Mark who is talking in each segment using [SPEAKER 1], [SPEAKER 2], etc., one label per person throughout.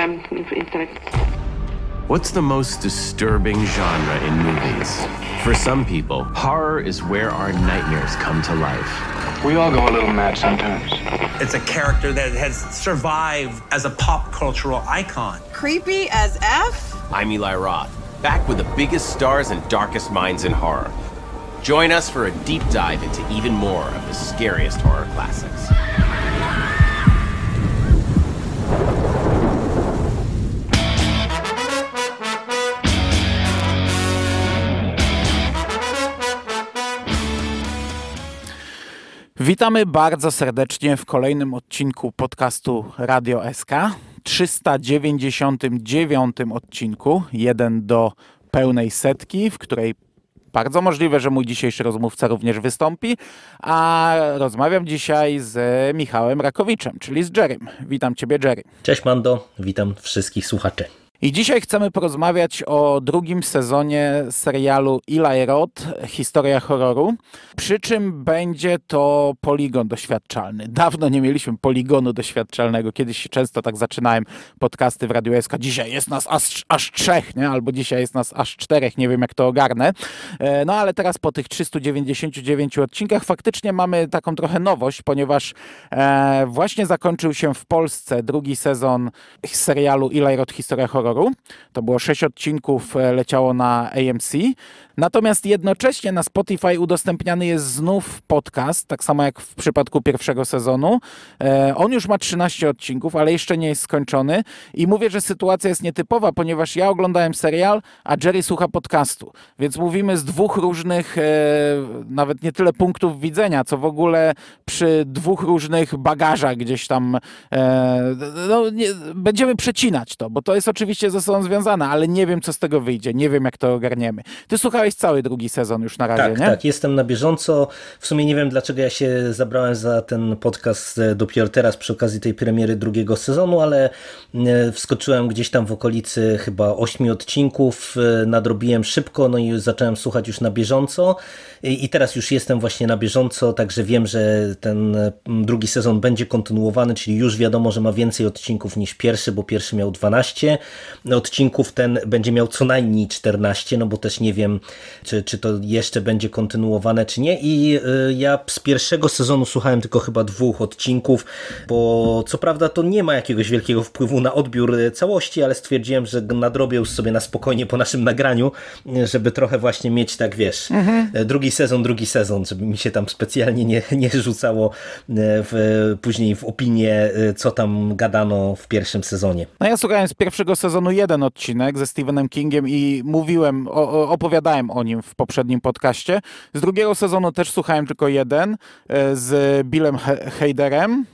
[SPEAKER 1] um,
[SPEAKER 2] What's the most disturbing genre in movies? For some people, horror is where our nightmares come to life.
[SPEAKER 1] We all go a little mad sometimes. It's a character that has survived as a pop cultural icon.
[SPEAKER 2] Creepy as F?
[SPEAKER 1] I'm Eli Roth, back
[SPEAKER 2] with the biggest stars and darkest minds in horror. Join us for a deep dive into even more of the scariest horror classics. Witamy bardzo serdecznie w kolejnym odcinku podcastu Radio SK. 399 odcinku, jeden do pełnej setki, w której bardzo możliwe, że mój dzisiejszy rozmówca również wystąpi, a rozmawiam dzisiaj z Michałem Rakowiczem, czyli z Jerrym. Witam Ciebie, Jerry.
[SPEAKER 1] Cześć Mando, witam wszystkich słuchaczy.
[SPEAKER 2] I dzisiaj chcemy porozmawiać o drugim sezonie serialu Eli Roth, Historia horroru. Przy czym będzie to poligon doświadczalny. Dawno nie mieliśmy poligonu doświadczalnego. Kiedyś często tak zaczynałem podcasty w Radiu SK. Dzisiaj jest nas aż, aż trzech, nie? albo dzisiaj jest nas aż czterech. Nie wiem, jak to ogarnę. E, no ale teraz po tych 399 odcinkach faktycznie mamy taką trochę nowość, ponieważ e, właśnie zakończył się w Polsce drugi sezon serialu Eli Roth, Historia horroru horroru. To było sześć odcinków, e, leciało na AMC. Natomiast jednocześnie na Spotify udostępniany jest znów podcast, tak samo jak w przypadku pierwszego sezonu. E, on już ma 13 odcinków, ale jeszcze nie jest skończony. I mówię, że sytuacja jest nietypowa, ponieważ ja oglądałem serial, a Jerry słucha podcastu. Więc mówimy z dwóch różnych, e, nawet nie tyle punktów widzenia, co w ogóle przy dwóch różnych bagażach gdzieś tam. E, no, nie, będziemy przecinać to, bo to jest oczywiście ze sobą związane, ale nie wiem, co z tego wyjdzie. Nie wiem, jak to ogarniemy. Ty słuchasz oglądałeś cały drugi sezon już na razie, tak, nie? Tak, jestem na bieżąco. W sumie nie
[SPEAKER 1] wiem, dlaczego ja się zabrałem za ten podcast e, dopiero teraz przy okazji tej premiery drugiego sezonu, ale e, wskoczyłem gdzieś tam w okolicy chyba ośmiu odcinków, e, nadrobiłem szybko, no i zacząłem słuchać już na bieżąco i teraz już jestem właśnie na bieżąco, także wiem, że ten drugi sezon będzie kontynuowany, czyli już wiadomo, że ma więcej odcinków niż pierwszy, bo pierwszy miał 12 odcinków, ten będzie miał co najmniej 14, no bo też nie wiem czy, czy to jeszcze będzie kontynuowane, czy nie. I y, ja z pierwszego sezonu słuchałem tylko chyba dwóch odcinków, bo co prawda to nie ma jakiegoś wielkiego wpływu na odbiór y, całości, ale stwierdziłem, że nadrobię już sobie na spokojnie po naszym nagraniu, y, żeby trochę właśnie mieć tak, wiesz, mhm. drugi sezon, drugi sezon, żeby mi się tam specjalnie nie, nie rzucało w, później w opinię, co tam gadano w pierwszym sezonie.
[SPEAKER 2] No ja słuchałem z pierwszego sezonu jeden odcinek ze Stephenem Kingiem i mówiłem, o, opowiadałem Wspominałem o nim w poprzednim podcaście. Z drugiego sezonu też słuchałem tylko jeden e, z Billem Heiderem.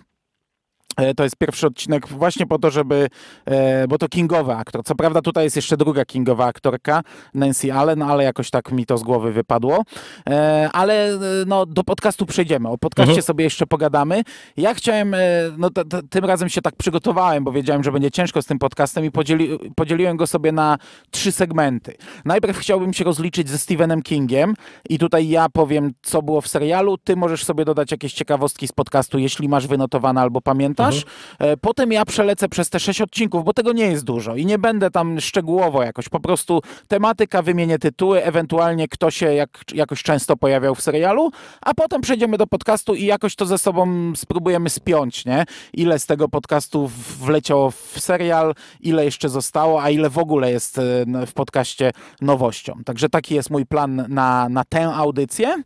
[SPEAKER 2] E, to jest pierwszy odcinek właśnie po to, żeby, e, bo to kingowy aktor. Co prawda tutaj jest jeszcze druga kingowa aktorka, Nancy Allen, ale jakoś tak mi to z głowy wypadło. E, ale no, do podcastu przejdziemy. O podcaście mhm. sobie jeszcze pogadamy. Ja chciałem, no tym razem się tak przygotowałem, bo wiedziałem, że będzie ciężko z tym podcastem i podzieli podzieliłem go sobie na trzy segmenty. Najpierw chciałbym się rozliczyć ze Stephenem Kingiem i tutaj ja powiem, co było w serialu. Ty możesz sobie dodać jakieś ciekawostki z podcastu, jeśli masz wynotowane albo pamiętasz masz. Mhm. Potem ja przelecę przez te sześć odcinków, bo tego nie jest dużo i nie będę tam szczegółowo jakoś. Po prostu tematyka, wymienię tytuły, ewentualnie kto się jak, jakoś często pojawiał w serialu, a potem przejdziemy do podcastu i jakoś to ze sobą spróbujemy spiąć, nie? Ile z tego podcastu wleciało w serial, ile jeszcze zostało, a ile w ogóle jest e, w podcaście nowością. Także taki jest mój plan na, na tę audycję.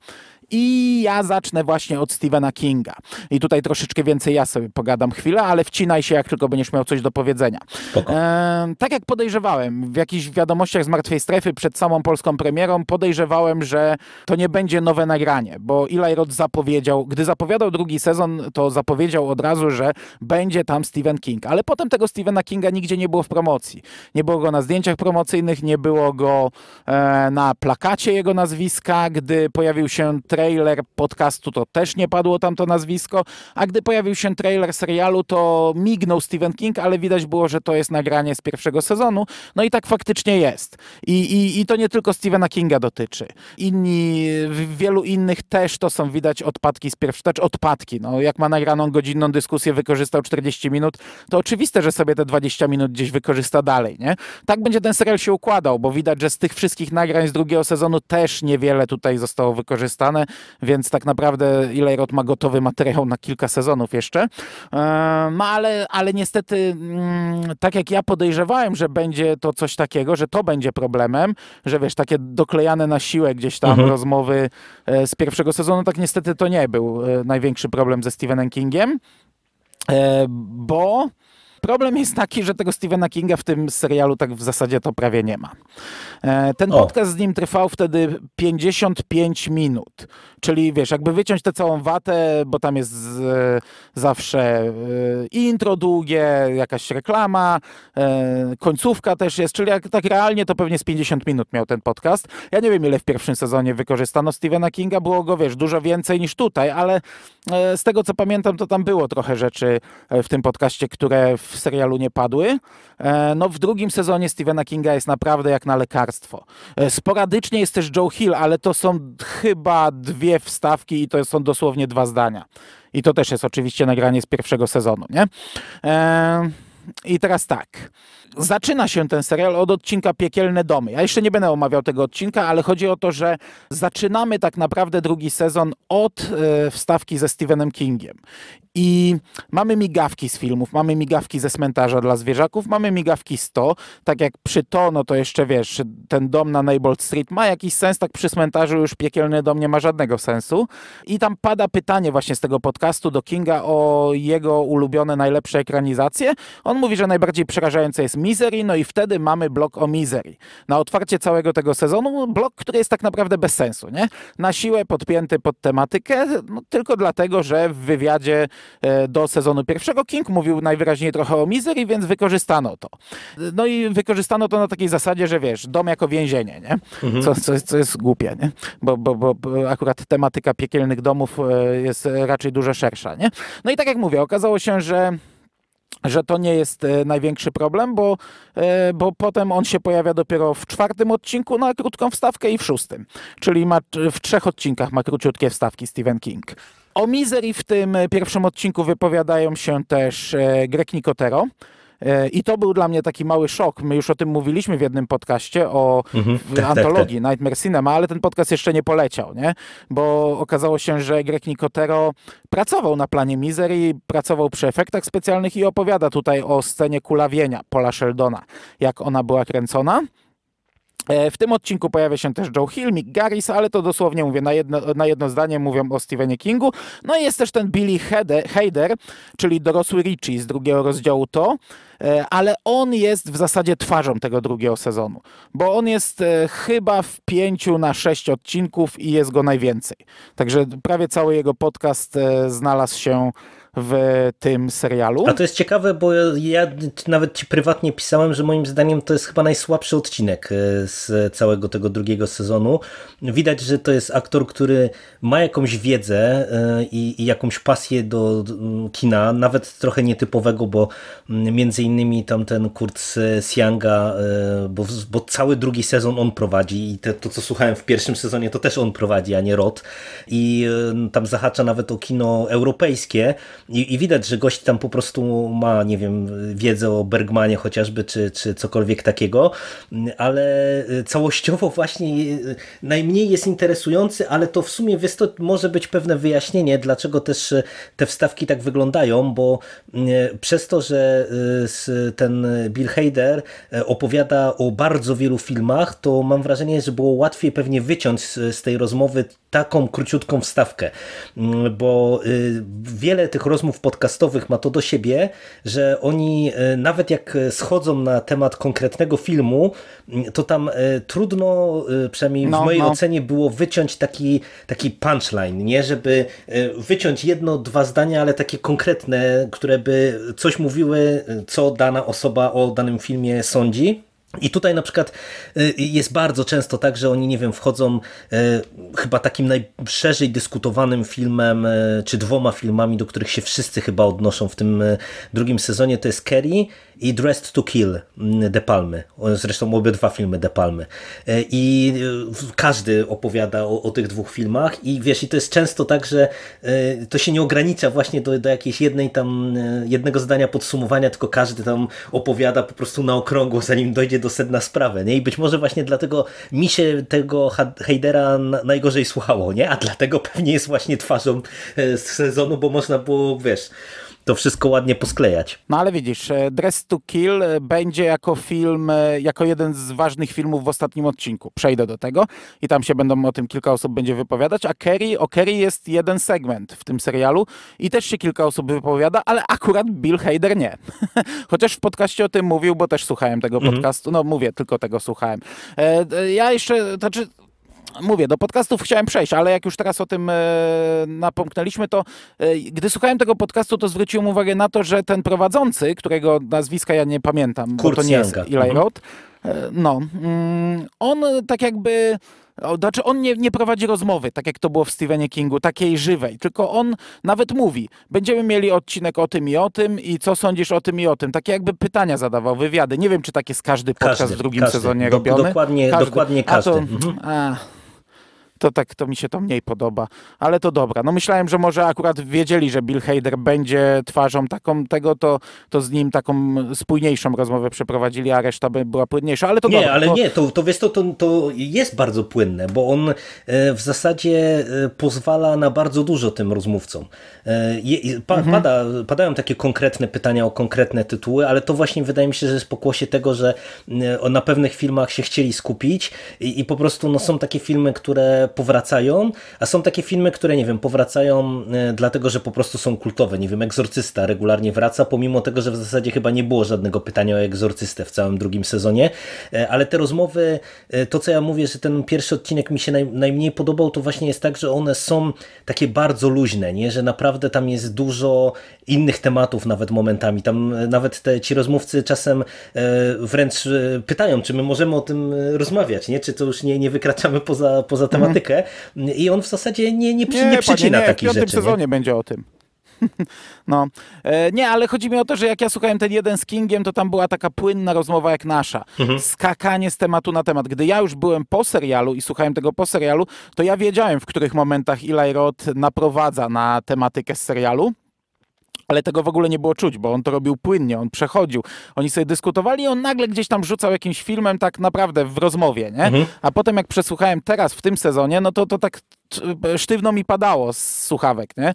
[SPEAKER 2] I ja zacznę właśnie od Stephena Kinga. I tutaj troszeczkę więcej ja sobie pogadam chwilę, ale wcinaj się, jak tylko będziesz miał coś do powiedzenia. E, tak jak podejrzewałem, w jakichś wiadomościach z martwej strefy przed samą polską premierą podejrzewałem, że to nie będzie nowe nagranie, bo Eli Roth zapowiedział, gdy zapowiadał drugi sezon, to zapowiedział od razu, że będzie tam Stephen King. Ale potem tego Stephena Kinga nigdzie nie było w promocji. Nie było go na zdjęciach promocyjnych, nie było go e, na plakacie jego nazwiska, gdy pojawił się tre trailer podcastu, to też nie padło tam to nazwisko, a gdy pojawił się trailer serialu, to mignął Stephen King, ale widać było, że to jest nagranie z pierwszego sezonu. No i tak faktycznie jest. I, i, i to nie tylko Stephena Kinga dotyczy. Inni, wielu innych też to są widać odpadki z pierwszego, też znaczy odpadki. No, jak ma nagraną godzinną dyskusję, wykorzystał 40 minut, to oczywiste, że sobie te 20 minut gdzieś wykorzysta dalej, nie? Tak będzie ten serial się układał, bo widać, że z tych wszystkich nagrań z drugiego sezonu też niewiele tutaj zostało wykorzystane więc tak naprawdę Ilejrot ma gotowy materiał na kilka sezonów jeszcze. E, no ale, ale niestety, mm, tak jak ja podejrzewałem, że będzie to coś takiego, że to będzie problemem, że wiesz, takie doklejane na siłę gdzieś tam mhm. rozmowy e, z pierwszego sezonu, tak niestety to nie był e, największy problem ze Stephenem Kingiem, bo Problem jest taki, że tego Stephena Kinga w tym serialu tak w zasadzie to prawie nie ma. E, ten podcast o. z nim trwał wtedy 55 minut, czyli wiesz, jakby wyciąć tę całą watę, bo tam jest e, zawsze e, intro długie, jakaś reklama, końcówka też jest, czyli jak tak realnie to pewnie z 50 minut miał ten podcast. Ja nie wiem ile w pierwszym sezonie wykorzystano Stephena Kinga, było go wiesz, dużo więcej niż tutaj, ale z tego co pamiętam to tam było trochę rzeczy w tym podcaście, które w w serialu nie padły. E, no w drugim sezonie Stephena Kinga jest naprawdę jak na lekarstwo. E, sporadycznie jest też Joe Hill, ale to są chyba dwie wstawki i to są dosłownie dwa zdania. I to też jest oczywiście nagranie z pierwszego sezonu, nie? E, I teraz tak. Zaczyna się ten serial od odcinka Piekielne Domy. Ja jeszcze nie będę omawiał tego odcinka, ale chodzi o to, że zaczynamy tak naprawdę drugi sezon od wstawki ze Stephenem Kingiem. I mamy migawki z filmów, mamy migawki ze cmentarza dla zwierzaków, mamy migawki 100. Tak jak przy to, no to jeszcze wiesz, ten dom na Neighbold Street ma jakiś sens, tak przy cmentarzu już piekielny dom nie ma żadnego sensu. I tam pada pytanie właśnie z tego podcastu do Kinga o jego ulubione, najlepsze ekranizacje. On mówi, że najbardziej przerażające jest Misery, no i wtedy mamy blok o Misery. Na otwarcie całego tego sezonu blok, który jest tak naprawdę bez sensu, nie? Na siłę podpięty pod tematykę, no, tylko dlatego, że w wywiadzie E, do sezonu pierwszego. King mówił najwyraźniej trochę o mizerii, więc wykorzystano to. No i wykorzystano to na takiej zasadzie, że wiesz, dom jako więzienie, nie? Mhm. Co, co, co jest głupie, nie? Bo, bo, bo akurat tematyka piekielnych domów e, jest raczej dużo szersza, nie? No i tak jak mówię, okazało się, że że to nie jest e, największy problem, bo, bo potem on się pojawia dopiero w czwartym odcinku na krótką wstawkę i w szóstym. Czyli ma, w trzech odcinkach ma króciutkie wstawki Stephen King. O mizerii w tym e, pierwszym odcinku wypowiadają się też e, Greg Nicotero. E, I to był dla mnie taki mały szok. My już o tym mówiliśmy w jednym podcaście o mhm, tak, tak, antologii tak, Nightmare Cinema, ale ten podcast jeszcze nie poleciał, nie? Bo okazało się, że Greg Nicotero pracował na planie Misery, pracował przy efektach specjalnych i opowiada tutaj o scenie kulawienia Pola Sheldona, jak ona była kręcona. E, w tym odcinku pojawia się też Joe Hill, Mick Garris, ale to dosłownie mówię, na jedno, na jedno zdanie mówią o Stephenie Kingu. No i jest też ten Billy Hader, czyli dorosły Richie z drugiego rozdziału To, e, ale on jest w zasadzie twarzą tego drugiego sezonu, bo on jest e, chyba w pięciu na sześć odcinków i jest go najwięcej. Także prawie cały jego podcast znalazł się w tym serialu. A to jest ciekawe, bo ja
[SPEAKER 1] nawet ci prywatnie pisałem, że moim zdaniem to jest chyba najsłabszy odcinek e, z całego tego drugiego sezonu. Widać, że to jest aktor, który ma jakąś wiedzę e, i, i jakąś pasję do kina, nawet trochę nietypowego, bo mm, między innymi tam ten Kurt e, Sianga, bo, bo cały drugi sezon on prowadzi i te, to, co słuchałem w pierwszym sezonie, to też on prowadzi, a nie Rod. I tam zahacza nawet o kino europejskie, i, I, widać, że gość tam po prostu ma, nie wiem, wiedzę o Bergmanie chociażby, czy, czy cokolwiek takiego, ale y, całościowo właśnie y, najmniej jest interesujący, ale to w sumie może być pewne wyjaśnienie, dlaczego też y, te wstawki tak wyglądają, bo przez to, że ten Bill Hader opowiada o bardzo wielu filmach, to mam wrażenie, że było łatwiej pewnie wyciąć z tej rozmowy taką króciutką wstawkę, mm, bo wiele tych rozmów rozmów podcastowych ma to do siebie, że oni e, nawet jak schodzą na temat konkretnego filmu, mm, to tam e, trudno, e, przynajmniej no, w mojej no. ocenie, było wyciąć taki, taki punchline, nie? Żeby wyciąć jedno, dwa zdania, ale takie konkretne, które by coś mówiły, co dana osoba o danym filmie sądzi. I tutaj na przykład y, y, jest bardzo często tak, że oni, nie wiem, wchodzą y, chyba takim najszerzej dyskutowanym filmem, czy dwoma filmami, do których się wszyscy chyba odnoszą w tym drugim sezonie, to jest Kerry i Dressed to Kill De mm, Palmy. Zresztą obydwa filmy De Palmy. E, I e, każdy opowiada o, o tych dwóch filmach i wiesz, i to jest często tak, że e, to się nie ogranicza właśnie do, do jakiejś jednej tam, jednego zdania podsumowania, tylko każdy tam opowiada po prostu na okrągło, zanim dojdzie do sedna sprawy, nie? I być może właśnie dlatego mi się tego Heidera najgorzej słuchało, nie? A dlatego pewnie jest właśnie twarzą z sezonu, bo można było, wiesz, to wszystko ładnie posklejać.
[SPEAKER 2] No ale widzisz, e, Dress to Kill e, będzie jako film, e, jako jeden z ważnych filmów w ostatnim odcinku. Przejdę do tego i tam się będą o tym kilka osób będzie wypowiadać, a Kerry, o Kerry jest jeden segment w tym serialu i też się kilka osób wypowiada, ale akurat Bill Hader nie. Chociaż w podcaście o tym mówił, bo też słuchałem tego mhm. podcastu, no mówię, tylko tego słuchałem. Ja jeszcze, znaczy Mówię, do podcastów chciałem przejść, ale jak już teraz o tym e, napomknęliśmy, to e, gdy słuchałem tego podcastu, to zwróciłem uwagę na to, że ten prowadzący, którego nazwiska ja nie pamiętam, Kurt bo to nie jest Eli mhm. e, no, mm, on tak jakby... Znaczy, on nie, nie, prowadzi rozmowy, tak jak to było w Stephenie Kingu, takiej żywej, tylko on nawet mówi: Będziemy mieli odcinek o tym i o tym, i co sądzisz o tym i o tym. Takie jakby pytania zadawał, wywiady. Nie wiem, czy tak jest każdy podcast każdy, w drugim każdy. sezonie Do, Dokładnie, każdy. dokładnie każdy. A to, mhm. a, to tak to mi się to mniej podoba, ale to dobra. No myślałem, że może akurat wiedzieli, że Bill Hader będzie twarzą taką tego, to, to z nim taką spójniejszą rozmowę przeprowadzili, a reszta by była płynniejsza, ale to nie, dobra. Ale to... nie, to, to wiesz, to, to, to
[SPEAKER 1] jest bardzo płynne, bo on e, w zasadzie e, pozwala na bardzo dużo tym rozmówcom. E, mhm. Pada, mhm. Padają takie konkretne pytania o konkretne tytuły, ale to właśnie wydaje mi się, że jest pokłosie tego, że na pewnych filmach się chcieli skupić i, i po prostu no, są takie filmy, które powracają, a są takie filmy, które nie wiem, powracają e, dlatego, że po prostu są kultowe. Nie wiem, Egzorcysta regularnie wraca, pomimo tego, że w zasadzie chyba nie było żadnego pytania o Egzorcystę w całym drugim sezonie, e, ale te rozmowy, e, to co ja mówię, że ten pierwszy odcinek mi się naj, najmniej podobał, to właśnie jest tak, że one są takie bardzo luźne, nie? że naprawdę tam jest dużo innych tematów nawet momentami. Tam nawet te, ci rozmówcy czasem wręcz pytają, czy my możemy o tym rozmawiać, nie? czy to już
[SPEAKER 2] nie, nie wykraczamy poza, poza tematykę i on w zasadzie nie, nie, nie, nie przycina panie, nie, takich rzeczy. W piątym sezonie nie? będzie o tym. No, e, nie, ale chodzi mi o to, że jak ja słuchałem ten jeden z Kingiem, to tam była taka płynna rozmowa jak nasza. Mhm. Skakanie z tematu na temat. Gdy ja już byłem po serialu i słuchałem tego po serialu, to ja wiedziałem, w których momentach Eli Roth naprowadza na tematykę z serialu ale tego w ogóle nie było czuć, bo on to robił płynnie, on przechodził. Oni sobie dyskutowali i on nagle gdzieś tam rzucał jakimś filmem tak naprawdę w rozmowie, nie? Mhm. A potem jak przesłuchałem teraz w tym sezonie, no to, to tak sztywno mi padało z słuchawek, nie? E,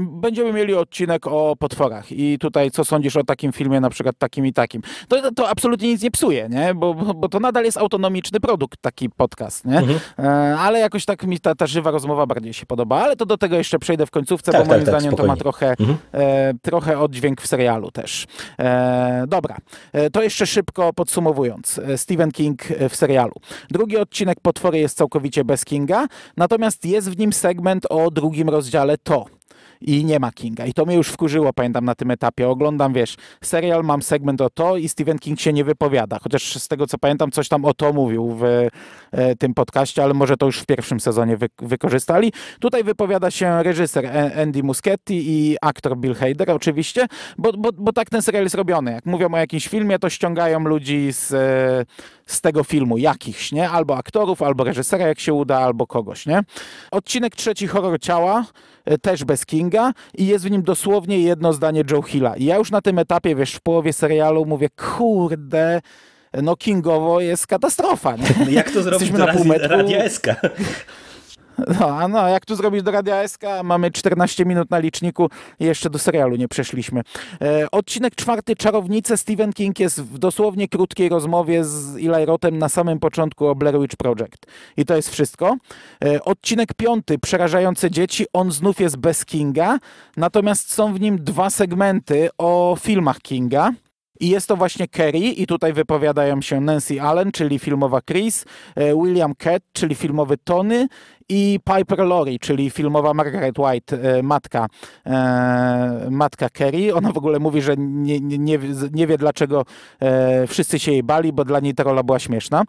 [SPEAKER 2] będziemy mieli odcinek o potworach i tutaj co sądzisz o takim filmie, na przykład takim i takim. To, to absolutnie nic nie psuje, nie? Bo, bo to nadal jest autonomiczny produkt, taki podcast, nie? Mhm. E, ale jakoś tak mi ta, ta żywa rozmowa bardziej się podoba, ale to do tego jeszcze przejdę w końcówce, tak, bo tak, moim tak, zdaniem spokojnie. to ma trochę, mhm. e, trochę oddźwięk w serialu też. E, dobra, e, to jeszcze szybko podsumowując. E, Stephen King w serialu. Drugi odcinek Potwory jest całkowicie bez Kinga, natomiast jest w nim segment o drugim rozdziale To i nie ma Kinga. I to mnie już wkurzyło, pamiętam, na tym etapie. Oglądam, wiesz, serial, mam segment o to i Stephen King się nie wypowiada. Chociaż z tego, co pamiętam, coś tam o to mówił w e, tym podcaście, ale może to już w pierwszym sezonie wy, wykorzystali. Tutaj wypowiada się reżyser e, Andy Muschetti i aktor Bill Hader oczywiście, bo, bo, bo tak ten serial jest robiony. Jak mówią o jakimś filmie, to ściągają ludzi z... E, z tego filmu jakichś, nie? Albo aktorów, albo reżysera, jak się uda, albo kogoś, nie? Odcinek trzeci, Horror Ciała, e, też bez Kinga i jest w nim dosłownie jedno zdanie Joe Hilla. I ja już na tym etapie, wiesz, w połowie serialu mówię, kurde no kingowo jest katastrofa. Nie? jak to zrobić Jesteśmy to na półmetku. Radia No, no, jak tu zrobić do Radia SK? Mamy 14 minut na liczniku i jeszcze do serialu nie przeszliśmy. E, odcinek czwarty, Czarownice. Stephen King jest w dosłownie krótkiej rozmowie z Eli Rotem na samym początku o Blair Witch Project. I to jest wszystko. E, odcinek piąty, Przerażające dzieci. On znów jest bez Kinga, natomiast są w nim dwa segmenty o filmach Kinga. I jest to właśnie Kerry i tutaj wypowiadają się Nancy Allen, czyli filmowa Chris, e, William Cat, czyli filmowy Tony i Piper Laurie, czyli filmowa Margaret White, e, matka, e, matka Kerry. Ona w ogóle mówi, że nie, nie, nie wie dlaczego e, wszyscy się jej bali, bo dla niej ta rola była śmieszna.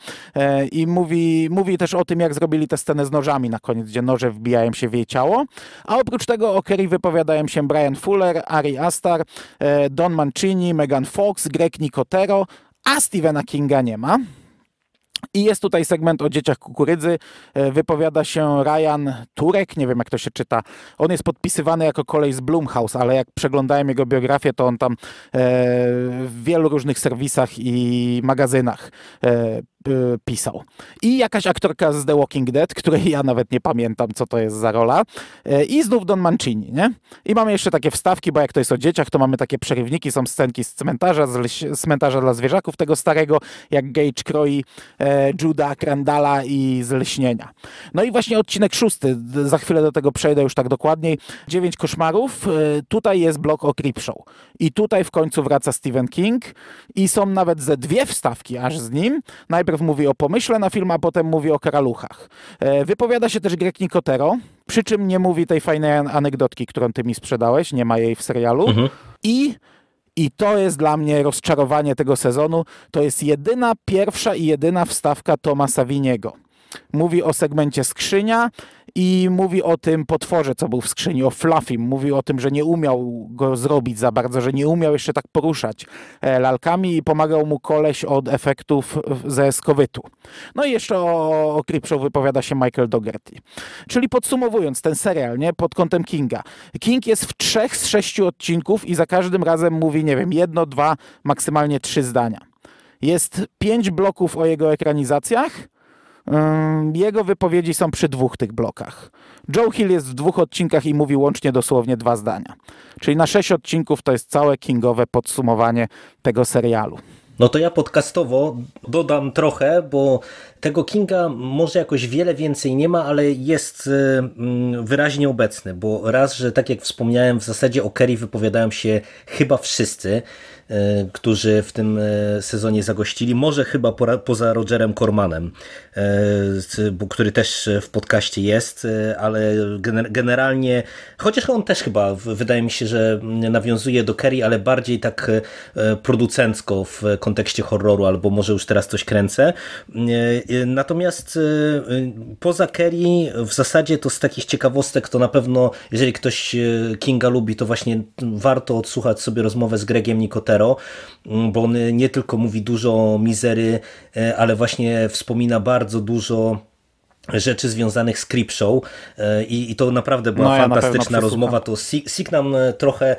[SPEAKER 2] I mówi, mówi też o tym, jak zrobili tę scenę z nożami na koniec, gdzie noże wbijają się w jej ciało. A oprócz tego o Kerry wypowiadają się Brian Fuller, Ari Astar, Don Mancini, Megan Fox, Greg Nicotero, a Stephena Kinga nie ma. I jest tutaj segment o dzieciach kukurydzy. E, wypowiada się Ryan Turek, nie wiem jak to się czyta. On jest podpisywany jako kolej z Blumhouse, ale jak przeglądałem jego biografię, to on tam e, w wielu różnych serwisach i magazynach e, Y, pisał. I jakaś aktorka z The Walking Dead, której ja nawet nie pamiętam, co to jest za rola. Y, I znów Don Mancini, nie? I mamy jeszcze takie wstawki, bo jak to jest o dzieciach, to mamy takie przerywniki, są scenki z cmentarza, z cmentarza dla zwierzaków tego starego, jak Gage kroi e, Juda, Crandala i z lśnienia. No i właśnie odcinek szósty, za chwilę do tego przejdę już tak dokładniej. Dziewięć koszmarów, e, tutaj jest blok o Creepshow. I tutaj w końcu wraca Stephen King i są nawet ze dwie wstawki aż z nim. Najpierw najpierw mówi o pomyśle na film, a potem mówi o karaluchach. E, wypowiada się też Greg Nicotero, przy czym nie mówi tej fajnej anegdotki, którą ty mi sprzedałeś, nie ma jej w serialu. Mhm. I i to jest dla mnie rozczarowanie tego sezonu. To jest jedyna, pierwsza i jedyna wstawka Toma Saviniego. Mówi o segmencie skrzynia, i mówi o tym potworze, co był w skrzyni, o Fluffim. Mówi o tym, że nie umiał go zrobić za bardzo, że nie umiał jeszcze tak poruszać e, lalkami i pomagał mu koleś od efektów ze skowytu. No i jeszcze o, o Creepshow wypowiada się Michael Dogerty. Czyli podsumowując ten serial, nie, pod kątem Kinga. King jest w trzech z sześciu odcinków i za każdym razem mówi, nie wiem, jedno, dwa, maksymalnie trzy zdania. Jest pięć bloków o jego ekranizacjach, jego wypowiedzi są przy dwóch tych blokach. Joe Hill jest w dwóch odcinkach i mówi łącznie dosłownie dwa zdania. Czyli na sześć odcinków to jest całe kingowe podsumowanie tego serialu. No to ja podcastowo dodam trochę, bo tego Kinga może
[SPEAKER 1] jakoś wiele więcej nie ma, ale jest y, mm, wyraźnie obecny, bo raz, że tak jak wspomniałem, w zasadzie o Kerry wypowiadają się chyba wszyscy. E, którzy w tym e, sezonie zagościli. Może chyba poza Rogerem Cormanem, e, który też w podcaście jest, ale generalnie, chociaż on też chyba wydaje mi się, że nawiązuje do Kerry, ale bardziej tak producencko w kontekście horroru, albo może już teraz coś kręcę. Natomiast poza Kerry w zasadzie to z takich ciekawostek to na pewno, jeżeli ktoś Kinga lubi, to właśnie warto odsłuchać sobie rozmowę z Gregiem Nikoterem, Romero, mm, bo on nie tylko mówi dużo o mizery, e, ale właśnie wspomina bardzo dużo rzeczy związanych z Creepshow e, i, i to naprawdę była no, ja fantastyczna na rozmowa. To Sik nam e, trochę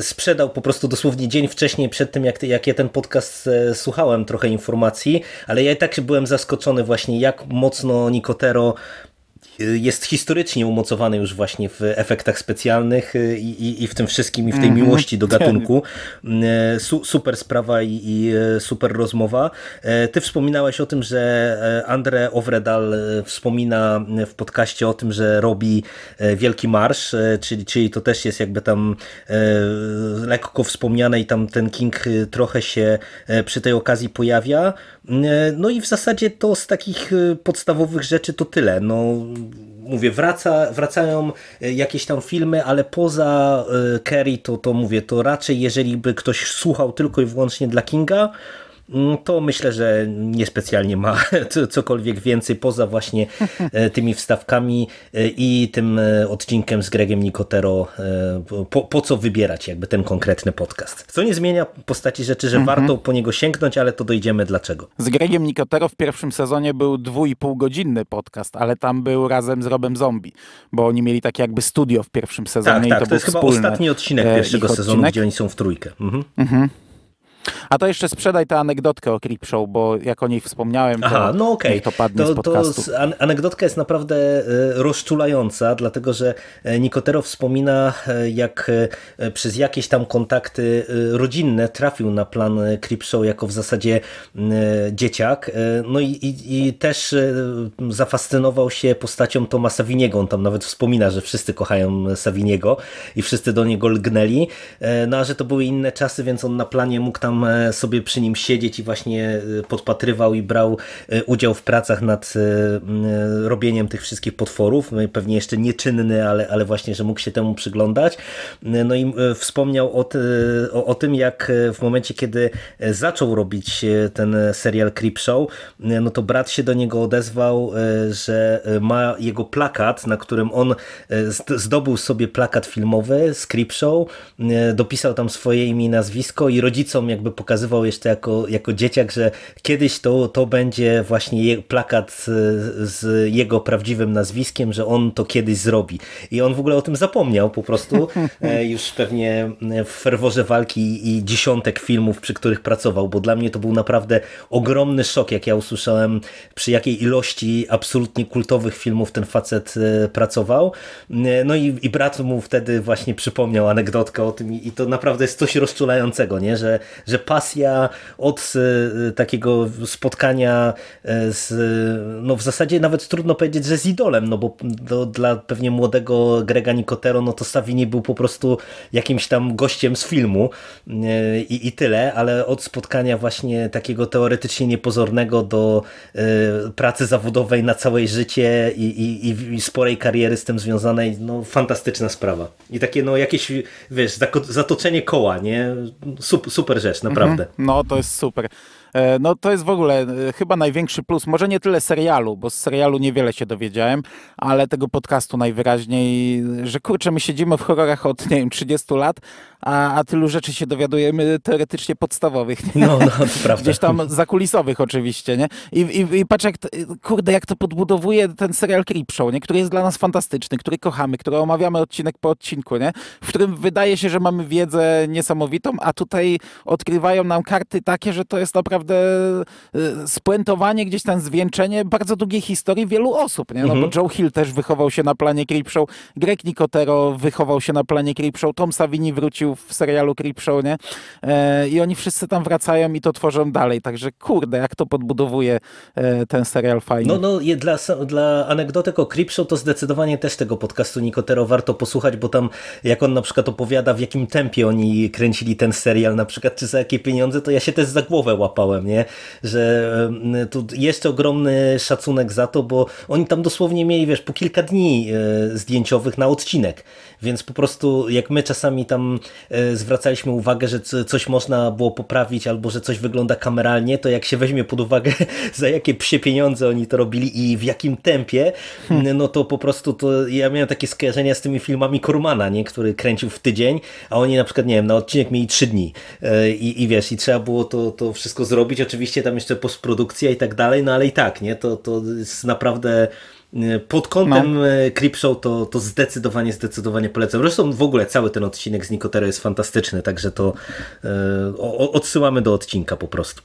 [SPEAKER 1] sprzedał po prostu dosłownie dzień wcześniej, przed tym jak, jak ja ten podcast słuchałem, trochę informacji, ale ja i tak byłem zaskoczony właśnie jak mocno Nikotero Y, jest historycznie umocowany już właśnie w efektach specjalnych y, i, i, i w tym wszystkim, i w tej mm -hmm. miłości do tak. gatunku. Mm, e, su, super sprawa i, i, e, super rozmowa. E, ty wspominałeś o tym, że Andre Ovredal wspomina w podcaście o tym, że robi Wielki Marsz, czyli, czyli to też jest jakby tam lekko wspomniane i tam ten King trochę się przy tej okazji pojawia. No i w zasadzie to z takich podstawowych rzeczy to tyle. No, mówię, wraca, wracają e, jakieś tam filmy, ale poza Kerry to, to mówię, to raczej jeżeli by ktoś słuchał tylko i wyłącznie dla Kinga, Mm, to myślę, że niespecjalnie ma cokolwiek więcej poza właśnie e, tymi wstawkami e, i tym e, odcinkiem z Gregiem Nicotero. Po, po co wybierać jakby ten konkretny podcast? Co nie zmienia postaci rzeczy, że mhm. warto
[SPEAKER 2] po niego sięgnąć, ale to dojdziemy dlaczego. Z Gregiem Nicotero w pierwszym sezonie był dwu i pół godzinny podcast, ale tam był razem z Robem Zombie, bo oni mieli takie jakby studio w pierwszym sezonie. Tak, tak, to, to jest chyba ostatni odcinek pierwszego sezonu, gdzie
[SPEAKER 1] oni są w trójkę. Mhm. Mhm.
[SPEAKER 2] A to jeszcze sprzedaj tę anegdotkę o Creep Show, bo jak o niej wspomniałem, to, Aha, no okay. to padnie to, z podcastu. To
[SPEAKER 1] anegdotka jest naprawdę e, rozczulająca, dlatego że e, Nikotero wspomina, e, jak przez jakieś tam kontakty rodzinne trafił na plan Creep Show jako w zasadzie dzieciak. No i, i, i też zafascynował się postacią Toma Saviniego. On tam nawet wspomina, że wszyscy kochają Saviniego i wszyscy do niego lgnęli. No a że to były inne czasy, więc on na planie mógł tam tam e, sobie przy nim siedzieć i właśnie e, podpatrywał i brał e, udział w pracach nad robieniem tych wszystkich potworów. No pewnie jeszcze nieczynny, ale, ale właśnie, że mógł się temu przyglądać. No i wspomniał o, o, o tym, jak w momencie, kiedy zaczął robić ten serial Creepshow, no to brat się do niego odezwał, że ma jego plakat, na którym on zdobył sobie plakat filmowy z Creepshow, dopisał tam swoje imię i nazwisko i rodzicom jak jakby pokazywał jeszcze jako, jako dzieciak, że kiedyś to, to będzie właśnie plakat z jego prawdziwym nazwiskiem, że on to kiedyś zrobi. I on w ogóle o tym zapomniał po prostu e, już pewnie w ferworze walki i dziesiątek filmów, przy których pracował, bo dla mnie to był naprawdę ogromny szok, jak ja usłyszałem przy jakiej ilości absolutnie kultowych filmów ten facet e, pracował. E, no i, i brat mu wtedy właśnie przypomniał anegdotkę o tym i, i to naprawdę jest coś rozczulającego, nie? Że, że pasja od e, takiego spotkania e, z, no w zasadzie nawet trudno powiedzieć, że z idolem, no bo do, dla pewnie młodego Grega Nicotero, no to Savini był po prostu jakimś tam gościem z filmu e, i, i tyle, ale od spotkania właśnie takiego teoretycznie niepozornego do pracy zawodowej na całe życie i, i, i sporej kariery z tym związanej, no fantastyczna sprawa.
[SPEAKER 2] I takie no jakieś, wiesz, zatoczenie koła, nie? Super, super rzecz naprawdę. Mhm. No to jest super. E, no to jest w ogóle e, chyba największy plus, może nie tyle serialu, bo z serialu niewiele się dowiedziałem, ale tego podcastu najwyraźniej, że kurczę, my siedzimy w horrorach od, nie wiem, 30 lat, a, a tylu rzeczy się dowiadujemy teoretycznie podstawowych. Nie? No, no, to prawda. Gdzieś tam zakulisowych oczywiście, nie? I, i, i patrz, jak, kurde, jak to podbudowuje ten serial Creepshow, nie? Który jest dla nas fantastyczny, który kochamy, który omawiamy odcinek po odcinku, nie? W którym wydaje się, że mamy wiedzę niesamowitą, a tutaj odkrywają nam karty takie, że to jest naprawdę y, spuentowanie, gdzieś tam zwieńczenie bardzo długiej historii wielu osób, nie? No mhm. bo Joe Hill też wychował się na planie Creepshow, Greg Nicotero wychował się na planie Creepshow, Tom Savini wrócił w serialu Creepshow, nie? E, I oni wszyscy tam wracają i to tworzą dalej, także kurde, jak to podbudowuje e, ten serial fajnie. No, no
[SPEAKER 1] dla, dla anegdotek o Creepshow to zdecydowanie też tego podcastu Nikotero warto posłuchać, bo tam jak on na przykład opowiada w jakim tempie oni kręcili ten serial na przykład, czy za jakie pieniądze, to ja się też za głowę łapałem, nie? Że tu jeszcze ogromny szacunek za to, bo oni tam dosłownie mieli, wiesz, po kilka dni e, zdjęciowych na odcinek, więc po prostu jak my czasami tam E, zwracaliśmy uwagę, że coś można było poprawić albo że coś wygląda kameralnie, to jak się weźmie pod uwagę za jakie psie pieniądze oni to robili i w jakim tempie, hmm. no to po prostu to ja miałem takie skojarzenia z tymi filmami Kurmana, nie? który kręcił w tydzień, a oni na przykład, nie wiem, na odcinek mieli trzy dni e, i, i wiesz, i trzeba było to, to wszystko zrobić, oczywiście tam jeszcze postprodukcja i tak dalej, no ale i tak, nie? To, to jest naprawdę Y, pod kątem no. E, Show to, to zdecydowanie, zdecydowanie polecam. Zresztą w ogóle cały ten odcinek z Nikotero jest fantastyczny, także to yy, odsyłamy do odcinka po prostu.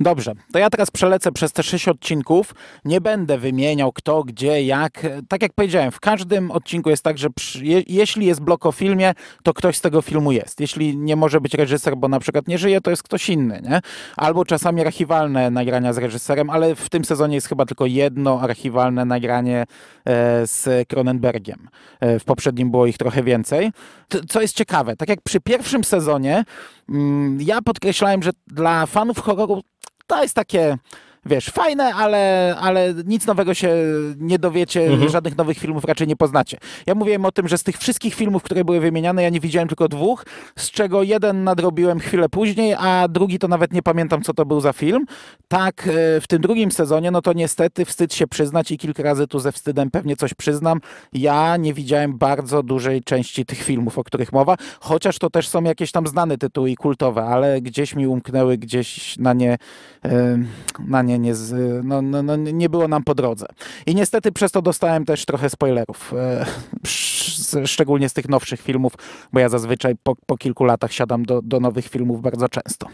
[SPEAKER 2] Dobrze, to ja teraz przelecę przez te sześć odcinków. Nie będę wymieniał kto, gdzie, jak. Tak jak powiedziałem, w każdym odcinku jest tak, że przy, je, jeśli jest blok o filmie, to ktoś z tego filmu jest. Jeśli nie może być reżyser, bo na przykład nie żyje, to jest ktoś inny, nie? Albo czasami archiwalne nagrania z reżyserem, ale w tym sezonie jest chyba tylko jedno archiwalne nagranie e, z Cronenbergiem. E, w poprzednim było ich trochę więcej. T co jest ciekawe, tak jak przy pierwszym sezonie, Mm, ja podkreślałem, że dla fanów horroru to jest takie wiesz, fajne, ale, ale nic nowego się nie dowiecie, mhm. żadnych nowych filmów raczej nie poznacie. Ja mówiłem o tym, że z tych wszystkich filmów, które były wymieniane, ja nie widziałem tylko dwóch, z czego jeden nadrobiłem chwilę później, a drugi to nawet nie pamiętam, co to był za film. Tak, e, w tym drugim sezonie, no to niestety wstyd się przyznać i kilka razy tu ze wstydem pewnie coś przyznam. Ja nie widziałem bardzo dużej części tych filmów, o których mowa, chociaż to też są jakieś tam znane tytuły i kultowe, ale gdzieś mi umknęły, gdzieś na nie, e, na nie nie, z, no, no, no, nie było nam po drodze. I niestety przez to dostałem też trochę spoilerów, e, szczególnie z tych nowszych filmów, bo ja zazwyczaj po, po kilku latach siadam do, do nowych filmów bardzo często.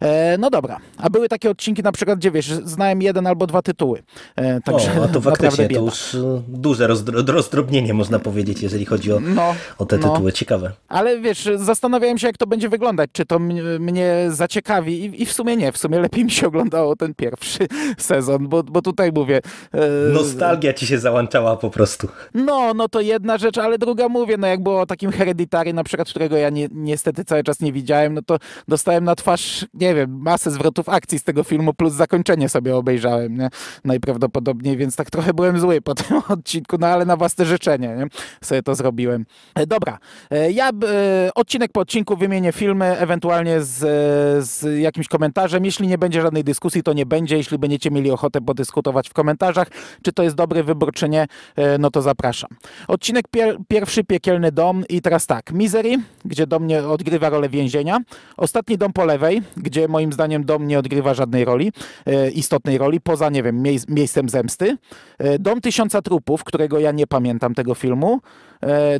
[SPEAKER 2] E, no dobra, a były takie odcinki na przykład, gdzie wiesz, znałem jeden albo dwa tytuły. E, także o, to faktycznie, to
[SPEAKER 1] już duże rozdrobnienie można powiedzieć, jeżeli chodzi o, no, o te no. tytuły. No. Ciekawe.
[SPEAKER 2] Ale wiesz, zastanawiałem się, jak to będzie wyglądać, czy to mnie zaciekawi I, i w sumie nie, w sumie lepiej mi się oglądało ten pierwszy sezon, bo, bo tutaj mówię... E, Nostalgia
[SPEAKER 1] ci się załączała po prostu.
[SPEAKER 2] No, no to jedna rzecz, ale druga mówię, no jak było o takim Hereditary na przykład, którego ja ni niestety cały czas nie widziałem, no to dostałem na twarz, nie wiem, masę zwrotów akcji z tego filmu, plus zakończenie sobie obejrzałem, nie? najprawdopodobniej, więc tak trochę byłem zły po tym odcinku, no ale na własne życzenie nie? sobie to zrobiłem. E, dobra, e, ja e, odcinek po odcinku wymienię filmy, ewentualnie z, e, z jakimś komentarzem. Jeśli nie będzie żadnej dyskusji, to nie będzie jeśli będziecie mieli ochotę podyskutować w komentarzach, czy to jest dobry wybór, czy nie, e, no to zapraszam. Odcinek pier pierwszy, Piekielny Dom i teraz tak, Misery, gdzie dom nie odgrywa rolę więzienia, Ostatni Dom po lewej, gdzie moim zdaniem dom nie odgrywa żadnej roli, e, istotnej roli, poza, nie wiem, miejscem zemsty, e, Dom Tysiąca Trupów, którego ja nie pamiętam tego filmu,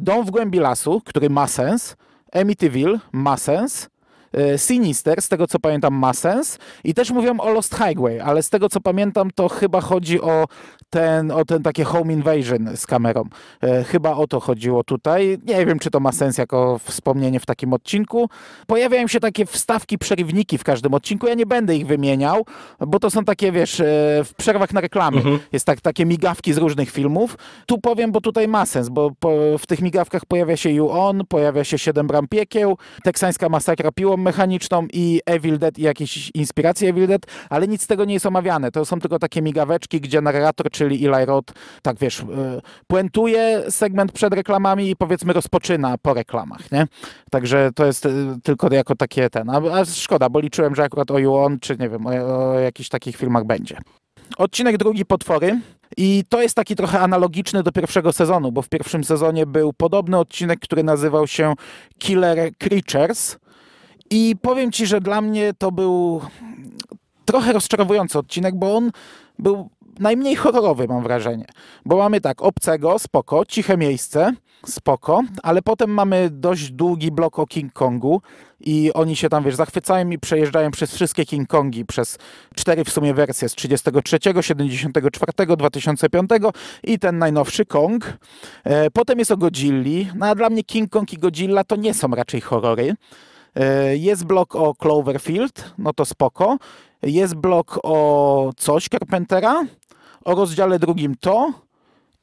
[SPEAKER 2] Dom w głębi lasu, który ma sens, Emityville ma sens, E, Sinister, z tego co pamiętam, ma sens. I też mówią o Lost Highway, ale z tego co pamiętam, to chyba chodzi o ten, o ten takie home invasion z kamerą. E, chyba o to chodziło tutaj. Nie wiem, czy to ma sens jako wspomnienie w takim odcinku. Pojawiają się takie wstawki, przerywniki w każdym odcinku. Ja nie będę ich wymieniał, bo to są takie, wiesz, e, w przerwach na reklamy. Mhm. Jest tak, takie migawki z różnych filmów. Tu powiem, bo tutaj ma sens, bo po, w tych migawkach pojawia się You On, pojawia się Siedem Bram Piekieł, Teksańska Masakra Piło mechaniczną i Evil Dead i jakieś inspiracje Evil Dead, ale nic z tego nie jest omawiane. To są tylko takie migaweczki, gdzie narrator, czyli Eli Roth, tak wiesz, e, puentuje segment przed reklamami i powiedzmy rozpoczyna po reklamach, nie? Także to jest e, tylko jako takie ten, a szkoda, bo liczyłem, że akurat o You On, czy nie wiem, o, o jakichś takich filmach będzie. Odcinek drugi Potwory. I to jest taki trochę analogiczny do pierwszego sezonu, bo w pierwszym sezonie był podobny odcinek, który nazywał się Killer Creatures i powiem ci, że dla mnie to był trochę rozczarowujący odcinek, bo on był najmniej horrorowy, mam wrażenie. Bo mamy tak, obcego, spoko, ciche miejsce, spoko, ale potem mamy dość długi blok o King Kongu i oni się tam, wiesz, zachwycają i przejeżdżają przez wszystkie King Kongi, przez cztery w sumie wersje z 33, 74, 2005 i ten najnowszy Kong. E, potem jest o Godzilli, no a dla mnie King Kong i Godzilla to nie są raczej horrory. E, jest blok o Cloverfield, no to spoko. Jest blok o coś Carpentera, o rozdziale drugim to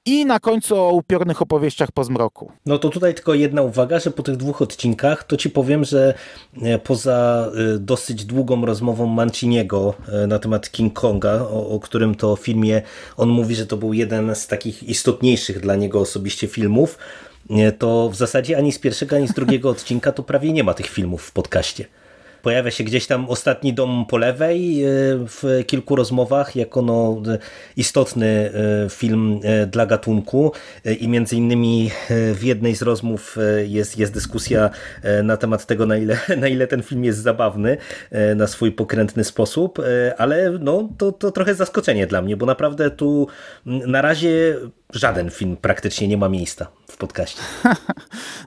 [SPEAKER 2] i na końcu o upiornych opowieściach po zmroku. No to tutaj tylko jedna
[SPEAKER 1] uwaga, że po tych dwóch odcinkach to ci powiem, że e, poza e, dosyć długą rozmową Manciniego na temat King Konga, o, o którym to filmie on mówi, że to był jeden z takich istotniejszych dla niego osobiście filmów, to w zasadzie ani z pierwszego, ani z drugiego odcinka to prawie nie ma tych filmów w podcaście. Pojawia się gdzieś tam ostatni dom po lewej e, w kilku rozmowach jako no e, istotny e, film dla gatunku i między innymi w jednej z rozmów jest, jest dyskusja na temat tego, na ile, na ile ten film jest zabawny na swój pokrętny sposób, ale no, to, to trochę zaskoczenie dla mnie, bo naprawdę tu na razie żaden film praktycznie nie ma miejsca w podcaście.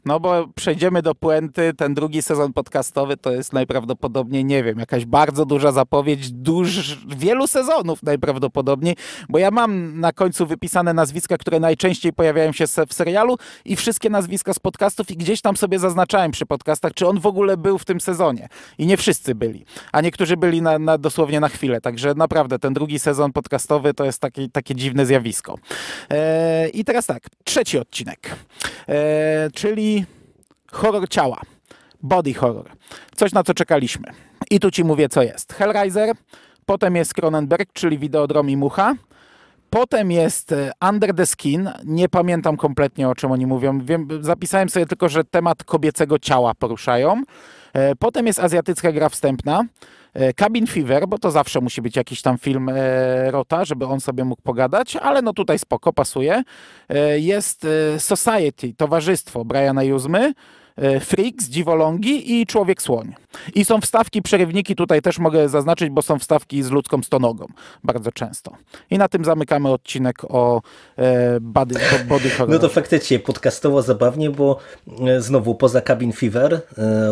[SPEAKER 2] No bo przejdziemy do puenty. Ten drugi sezon podcastowy to jest najprawdopodobniej, nie wiem, jakaś bardzo duża zapowiedź duż, wielu sezonów najprawdopodobniej, bo ja mam na końcu wypisane nazwiska, które najczęściej pojawiają się w serialu i wszystkie nazwiska z podcastów i gdzieś tam sobie zaznaczałem przy podcastach, czy on w ogóle był w tym sezonie. I nie wszyscy byli, a niektórzy byli na, na dosłownie na chwilę. Także naprawdę ten drugi sezon podcastowy to jest taki, takie dziwne zjawisko. Eee, I teraz tak, trzeci odcinek. E, czyli horror ciała, body horror, coś na co czekaliśmy. I tu ci mówię co jest. Hellraiser, potem jest Cronenberg, czyli Videodrom i Mucha, Potem jest e, Under the Skin. Nie pamiętam kompletnie o czym oni mówią. Wiem, zapisałem sobie tylko, że temat kobiecego ciała poruszają. E, potem jest azjatycka gra wstępna. E, Cabin Fever, bo to zawsze musi być jakiś tam film e, Rota, żeby on sobie mógł pogadać, ale no tutaj spoko, pasuje. Jest Society, Towarzystwo Briana Juzmy. E, Freaks, Dziwolągi i Człowiek Słoń. I są wstawki, przerywniki tutaj też mogę zaznaczyć, bo są wstawki z ludzką stonogą bardzo często. I na tym zamykamy odcinek o e, body, body horror. No to faktycznie podcastowo zabawnie, bo e,
[SPEAKER 1] znowu poza Cabin Fever, e,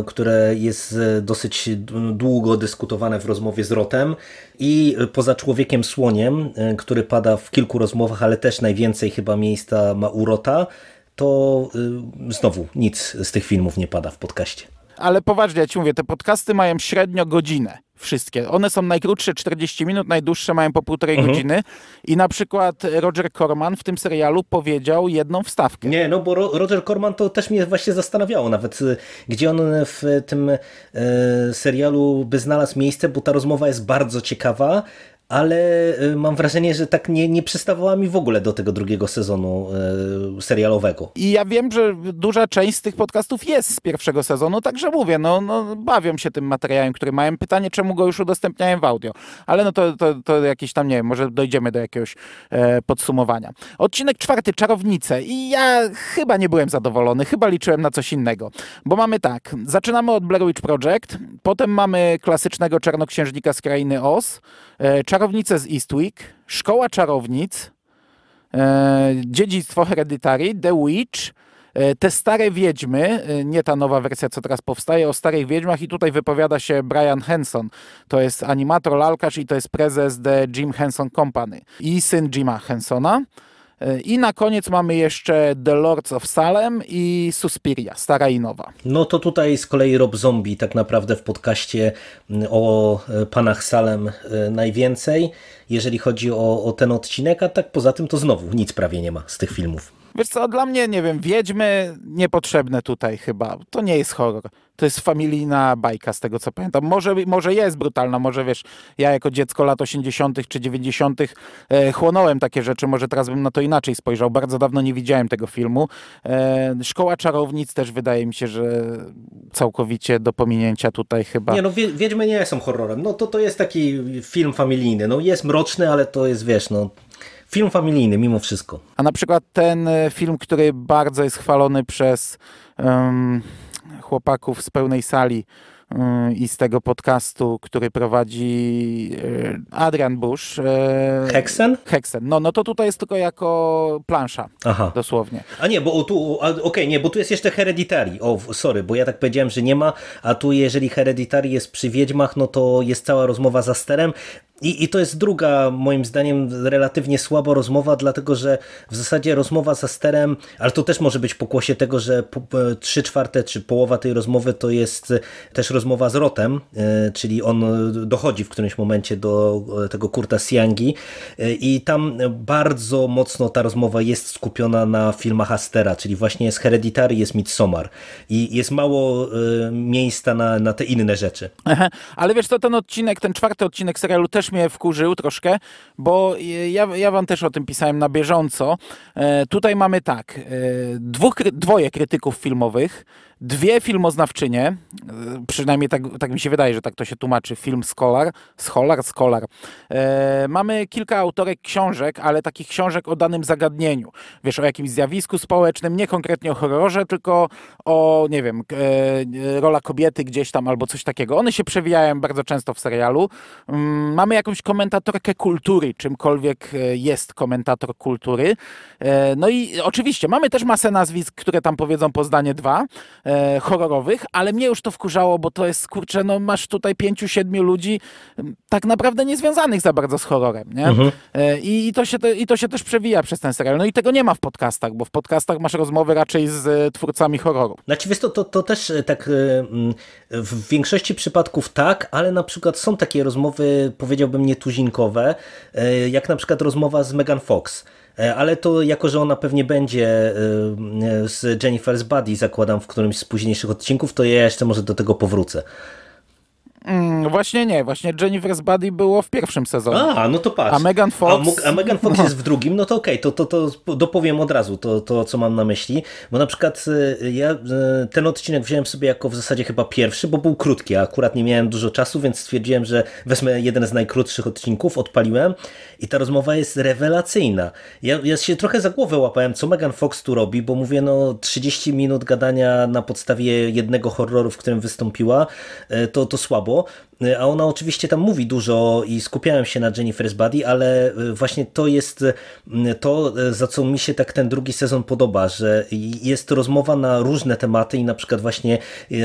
[SPEAKER 1] które jest dosyć długo dyskutowane w rozmowie z Rotem i poza Człowiekiem Słoniem, który pada w kilku rozmowach, ale też najwięcej chyba miejsca ma u Rota, to y, znowu nic z tych filmów nie pada w podcaście.
[SPEAKER 2] Ale poważnie, ja ci mówię, te podcasty mają średnio godzinę. Wszystkie. One są najkrótsze 40 minut, najdłuższe mają po półtorej mhm. godziny. I na przykład Roger Corman w tym serialu powiedział jedną wstawkę. Nie, no bo Roger Corman to też mnie właśnie
[SPEAKER 1] zastanawiało nawet, y, gdzie on w tym y, serialu by znalazł miejsce, bo ta rozmowa jest bardzo ciekawa ale y, mam wrażenie, że tak nie, nie przystawała mi w ogóle do tego drugiego sezonu y, serialowego.
[SPEAKER 2] I ja wiem, że duża część z tych podcastów jest z pierwszego sezonu, także mówię, no, no bawią się tym materiałem, który mają. Pytanie, czemu go już udostępniałem w audio, ale no to, to, to jakieś tam, nie wiem, może dojdziemy do jakiegoś e, podsumowania. Odcinek czwarty, Czarownice i ja chyba nie byłem zadowolony, chyba liczyłem na coś innego, bo mamy tak, zaczynamy od Blair Witch Project, potem mamy klasycznego czarnoksiężnika z krainy Oz, e, Czarownice Czarownice z Eastwick, Szkoła Czarownic, e, Dziedzictwo Hereditary, The Witch, e, te stare wiedźmy, e, nie ta nowa wersja, co teraz powstaje, o starych wiedźmach i tutaj wypowiada się Brian Henson. To jest animator, lalkarz i to jest prezes The Jim Henson Company i syn Jima Hensona. I na koniec mamy jeszcze The Lords of Salem i Suspiria, stara i nowa.
[SPEAKER 1] No to tutaj z kolei Rob Zombie tak naprawdę w podcaście mm, o e, panach Salem e, najwięcej, jeżeli chodzi o, o ten odcinek, a tak poza tym to znowu nic prawie nie ma z tych filmów.
[SPEAKER 2] Wiesz co, dla mnie, nie wiem, wiedźmy niepotrzebne tutaj chyba. To nie jest horror. To jest familijna bajka, z tego co pamiętam. Może, może jest brutalna, może wiesz, ja jako dziecko lat 80. czy 90. E, chłonąłem takie rzeczy, może teraz bym na to inaczej spojrzał. Bardzo dawno nie widziałem tego filmu. E, Szkoła Czarownic też wydaje mi się, że całkowicie do pominięcia tutaj chyba. Nie,
[SPEAKER 1] no Wiedźmy nie są horrorem. No to,
[SPEAKER 2] to jest taki film familijny. No jest mroczny, ale to jest, wiesz, no film familijny mimo wszystko. A na przykład ten e, film, który bardzo jest chwalony przez um, chłopaków z pełnej sali um, i z tego podcastu, który prowadzi um, Adrian Bush. E, Hexen? Hexen. No, no to tutaj jest tylko jako plansza. Aha. Dosłownie. A nie, bo tu, okej, okay, nie, bo tu jest jeszcze Hereditary.
[SPEAKER 1] O, sorry, bo ja tak powiedziałem, że nie ma, a tu jeżeli Hereditary jest przy Wiedźmach, no to jest cała rozmowa za sterem i, I to jest druga, moim zdaniem, relatywnie słaba rozmowa, dlatego że w zasadzie rozmowa z Asterem, ale to też może być pokłosie tego, że e, trzy czwarte czy połowa tej rozmowy to jest e, też rozmowa z Rotem, e, czyli on dochodzi w którymś momencie do tego Kurta Siangi i tam bardzo mocno ta rozmowa jest skupiona na filmach Astera, czyli właśnie jest Hereditary, jest Midsommar i jest mało miejsca na, na te inne rzeczy.
[SPEAKER 2] Aha, ale wiesz to ten odcinek, ten czwarty odcinek serialu też mnie wkurzył troszkę, bo ja, ja wam też o tym pisałem na bieżąco. E, tutaj mamy tak, e, dwóch, dwoje krytyków filmowych, Dwie filmoznawczynie, e, przynajmniej tak, tak mi się wydaje, że tak to się tłumaczy, film Scholar, Scholar, Scholar. E, mamy kilka autorek książek, ale takich książek o danym zagadnieniu. Wiesz, o jakimś zjawisku społecznym, nie konkretnie o horrorze, tylko o, nie wiem, e, e, rola kobiety gdzieś tam albo coś takiego. One się przewijają bardzo często w serialu. Mm, mamy jakąś komentatorkę kultury, czymkolwiek e, jest komentator kultury. No i oczywiście mamy też masę nazwisk, które tam powiedzą po zdanie dwa e, horrorowych, ale mnie już to wkurzało, bo to jest, kurczę, no masz tutaj pięciu, siedmiu ludzi tak naprawdę niezwiązanych za bardzo z horrorem, nie? Mhm. E, i, to się, te, I to się też przewija przez ten serial. No i tego nie ma w podcastach, bo w podcastach masz rozmowy raczej z e, twórcami horroru. Znaczy, wiesz, to, to, to też e, tak e, w większości przypadków tak, ale na przykład są takie
[SPEAKER 1] rozmowy, powiedziałbym, nietuzinkowe, jak na przykład rozmowa z Megan Fox E, ale to jako, że ona pewnie będzie e, e, z Jennifer's Buddy, zakładam, w którymś z późniejszych odcinków, to ja jeszcze może do tego powrócę.
[SPEAKER 2] Mm, właśnie nie, właśnie Jennifer's Body było w pierwszym sezonie. A, no to patrz. A Megan Fox... A, a Megan Fox jest w drugim, no to okej,
[SPEAKER 1] okay, to, to, to dopowiem od razu to, to, co mam na myśli, bo na przykład y, ja y, ten odcinek wziąłem sobie jako w zasadzie chyba pierwszy, bo był krótki, a akurat nie miałem dużo czasu, więc stwierdziłem, że wezmę jeden z najkrótszych odcinków, odpaliłem i ta rozmowa jest rewelacyjna. Ja, ja się trochę za głowę łapałem, co Megan Fox tu robi, bo mówię, no 30 minut gadania na podstawie jednego horroru, w którym wystąpiła, y, to, to słabo, people Y, a ona oczywiście tam mówi dużo i skupiałem się na Jennifer's Buddy, ale y, właśnie to jest y, to, za co mi się tak ten drugi sezon podoba, że jest rozmowa na różne tematy i na przykład właśnie